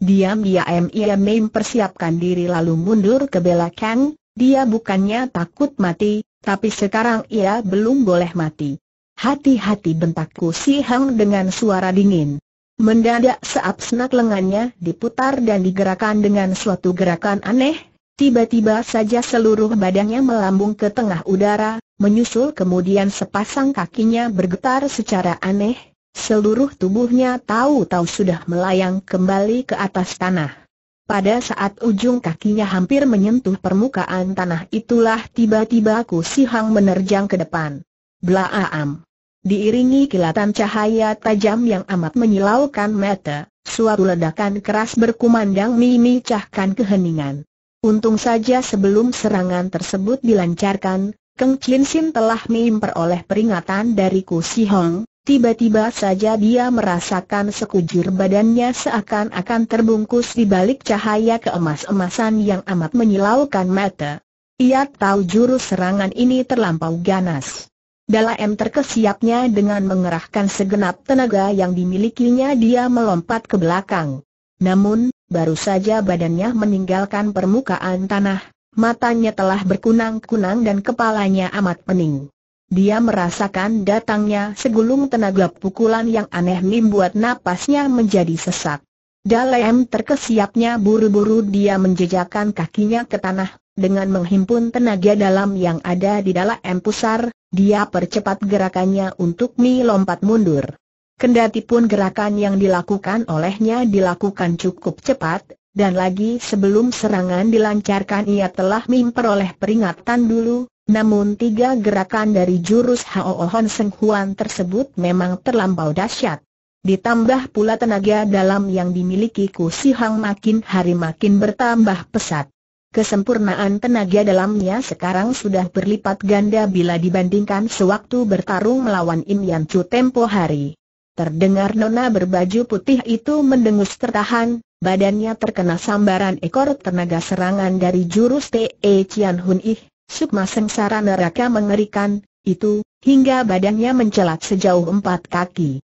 Diam-diam ia mempersiapkan diri lalu mundur ke belakang, dia bukannya takut mati, tapi sekarang ia belum boleh mati. Hati-hati bentak Ku Si Hang dengan suara dingin. Mendadak saat senak lengannya diputar dan digerakkan dengan suatu gerakan aneh, tiba-tiba saja seluruh badannya melambung ke tengah udara, menyusul kemudian sepasang kakinya bergetar secara aneh, seluruh tubuhnya tahu-tahu sudah melayang kembali ke atas tanah. Pada saat ujung kakinya hampir menyentuh permukaan tanah itulah tiba-tiba Ku Sihang menerjang ke depan. Blaaam! Diiringi kilatan cahaya tajam yang amat menyilaukan mata, suatu ledakan keras berkumandang cahkan keheningan. Untung saja sebelum serangan tersebut dilancarkan, Keng Chin Sin telah memperoleh peringatan dari Ku Si Hong, tiba-tiba saja dia merasakan sekujur badannya seakan-akan terbungkus di balik cahaya keemas-emasan yang amat menyilaukan mata. Ia tahu jurus serangan ini terlampau ganas. Dalam terkesiapnya dengan mengerahkan segenap tenaga yang dimilikinya dia melompat ke belakang. Namun, baru saja badannya meninggalkan permukaan tanah, matanya telah berkunang-kunang dan kepalanya amat pening. Dia merasakan datangnya segulung tenaga pukulan yang aneh membuat napasnya menjadi sesak. Dalam terkesiapnya buru-buru dia menjejakan kakinya ke tanah, dengan menghimpun tenaga dalam yang ada di dalam empusar, dia percepat gerakannya untuk melompat mundur. Kendati pun gerakan yang dilakukan olehnya dilakukan cukup cepat, dan lagi sebelum serangan dilancarkan ia telah memperoleh peringatan dulu, namun tiga gerakan dari jurus Hao Hon Seng Huan tersebut memang terlampau dahsyat. Ditambah pula tenaga dalam yang dimiliki Ku Si Hang makin hari makin bertambah pesat. Kesempurnaan tenaga dalamnya sekarang sudah berlipat ganda bila dibandingkan sewaktu bertarung melawan Im Yan Chu tempo hari. Terdengar nona berbaju putih itu mendengus tertahan, badannya terkena sambaran ekor tenaga serangan dari jurus Te Cian Hun Ih, sukma sengsara neraka mengerikan, itu, hingga badannya mencelat sejauh empat kaki.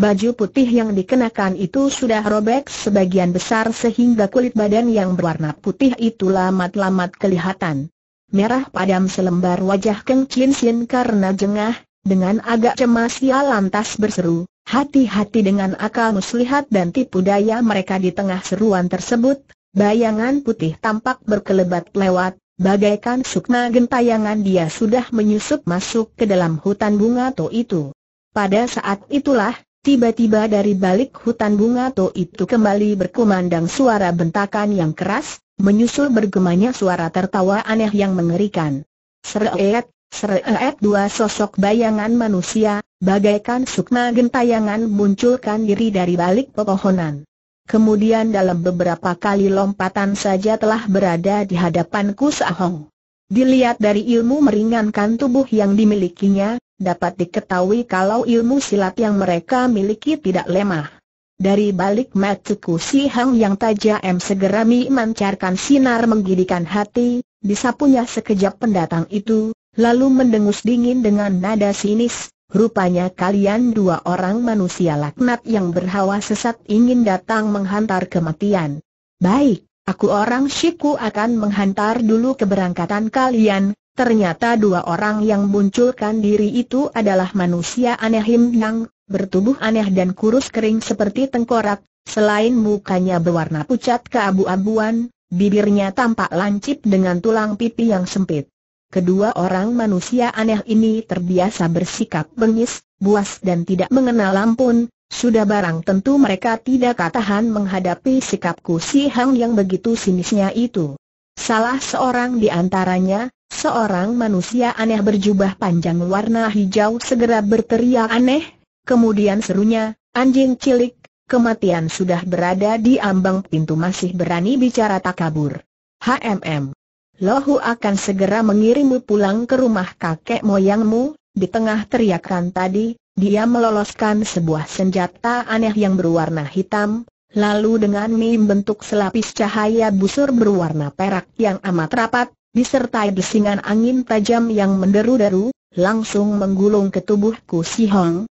Baju putih yang dikenakan itu sudah robek sebagian besar sehingga kulit badan yang berwarna putih itu lamat-lamat kelihatan. Merah padam selembar wajah Keng Chin Sin karena jengah, dengan agak cemas ia lantas berseru, hati-hati dengan akal muslihat dan tipu daya mereka di tengah seruan tersebut, bayangan putih tampak berkelebat lewat, bagaikan sukna gentayangan dia sudah menyusup masuk ke dalam hutan bunga to itu. Pada saat itulah, Tiba-tiba dari balik hutan bunga to itu kembali berkumandang suara bentakan yang keras, menyusul bergemanya suara tertawa aneh yang mengerikan. Seret, seret dua sosok bayangan manusia, bagaikan sukma gentayangan munculkan diri dari balik pepohonan. Kemudian dalam beberapa kali lompatan saja telah berada di hadapanku Sahong. Dilihat dari ilmu meringankan tubuh yang dimilikinya, dapat diketahui kalau ilmu silat yang mereka miliki tidak lemah. Dari balik matuku si Hang yang tajam segera memancarkan sinar menggidikan hati, disapunya sekejap pendatang itu, lalu mendengus dingin dengan nada sinis, rupanya kalian dua orang manusia laknat yang berhawa sesat ingin datang menghantar kematian. Baik, aku orang Shiku akan menghantar dulu keberangkatan kalian, Ternyata dua orang yang munculkan diri itu adalah manusia aneh yang bertubuh aneh dan kurus kering seperti tengkorak, selain mukanya berwarna pucat keabu-abuan, bibirnya tampak lancip dengan tulang pipi yang sempit. Kedua orang manusia aneh ini terbiasa bersikap bengis, buas dan tidak mengenal ampun, sudah barang tentu mereka tidak katahan menghadapi sikapku Si Hang yang begitu sinisnya itu. Salah seorang di antaranya, Seorang manusia aneh berjubah panjang warna hijau segera berteriak aneh, kemudian serunya, anjing cilik, kematian sudah berada di ambang pintu masih berani bicara tak kabur. HMM. Lohu akan segera mengirimmu pulang ke rumah kakek moyangmu, di tengah teriakan tadi, dia meloloskan sebuah senjata aneh yang berwarna hitam, lalu dengan mim bentuk selapis cahaya busur berwarna perak yang amat rapat, disertai desingan angin tajam yang menderu-deru, langsung menggulung ke tubuhku si Hong.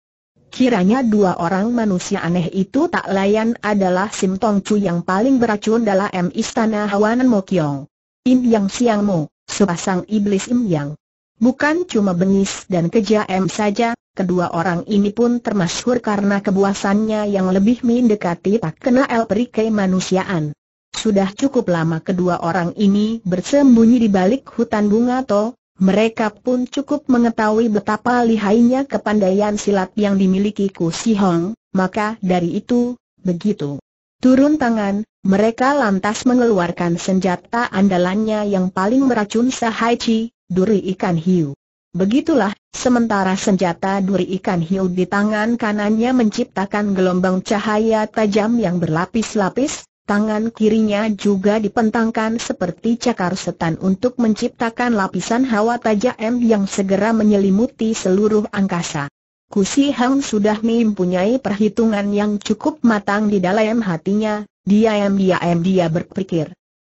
Kiranya dua orang manusia aneh itu tak layan adalah Sim Tong Chu yang paling beracun dalam istana Hawanan Mokyong. Im Yang Siang Mo, sepasang iblis Im Yang. Bukan cuma bengis dan kejam saja, kedua orang ini pun termasyhur karena kebuasannya yang lebih mendekati tak kena el perikai manusiaan. Sudah cukup lama kedua orang ini bersembunyi di balik hutan bunga to, mereka pun cukup mengetahui betapa lihainya kepandaian silat yang dimiliki Ku Si Hong, maka dari itu, begitu. Turun tangan, mereka lantas mengeluarkan senjata andalannya yang paling meracun Sahai Chi, duri ikan hiu. Begitulah, sementara senjata duri ikan hiu di tangan kanannya menciptakan gelombang cahaya tajam yang berlapis-lapis, tangan kirinya juga dipentangkan seperti cakar setan untuk menciptakan lapisan hawa tajam yang segera menyelimuti seluruh angkasa. Kusi Hang sudah mempunyai perhitungan yang cukup matang di dalam hatinya, Dia-nya, dia diam dia berpikir,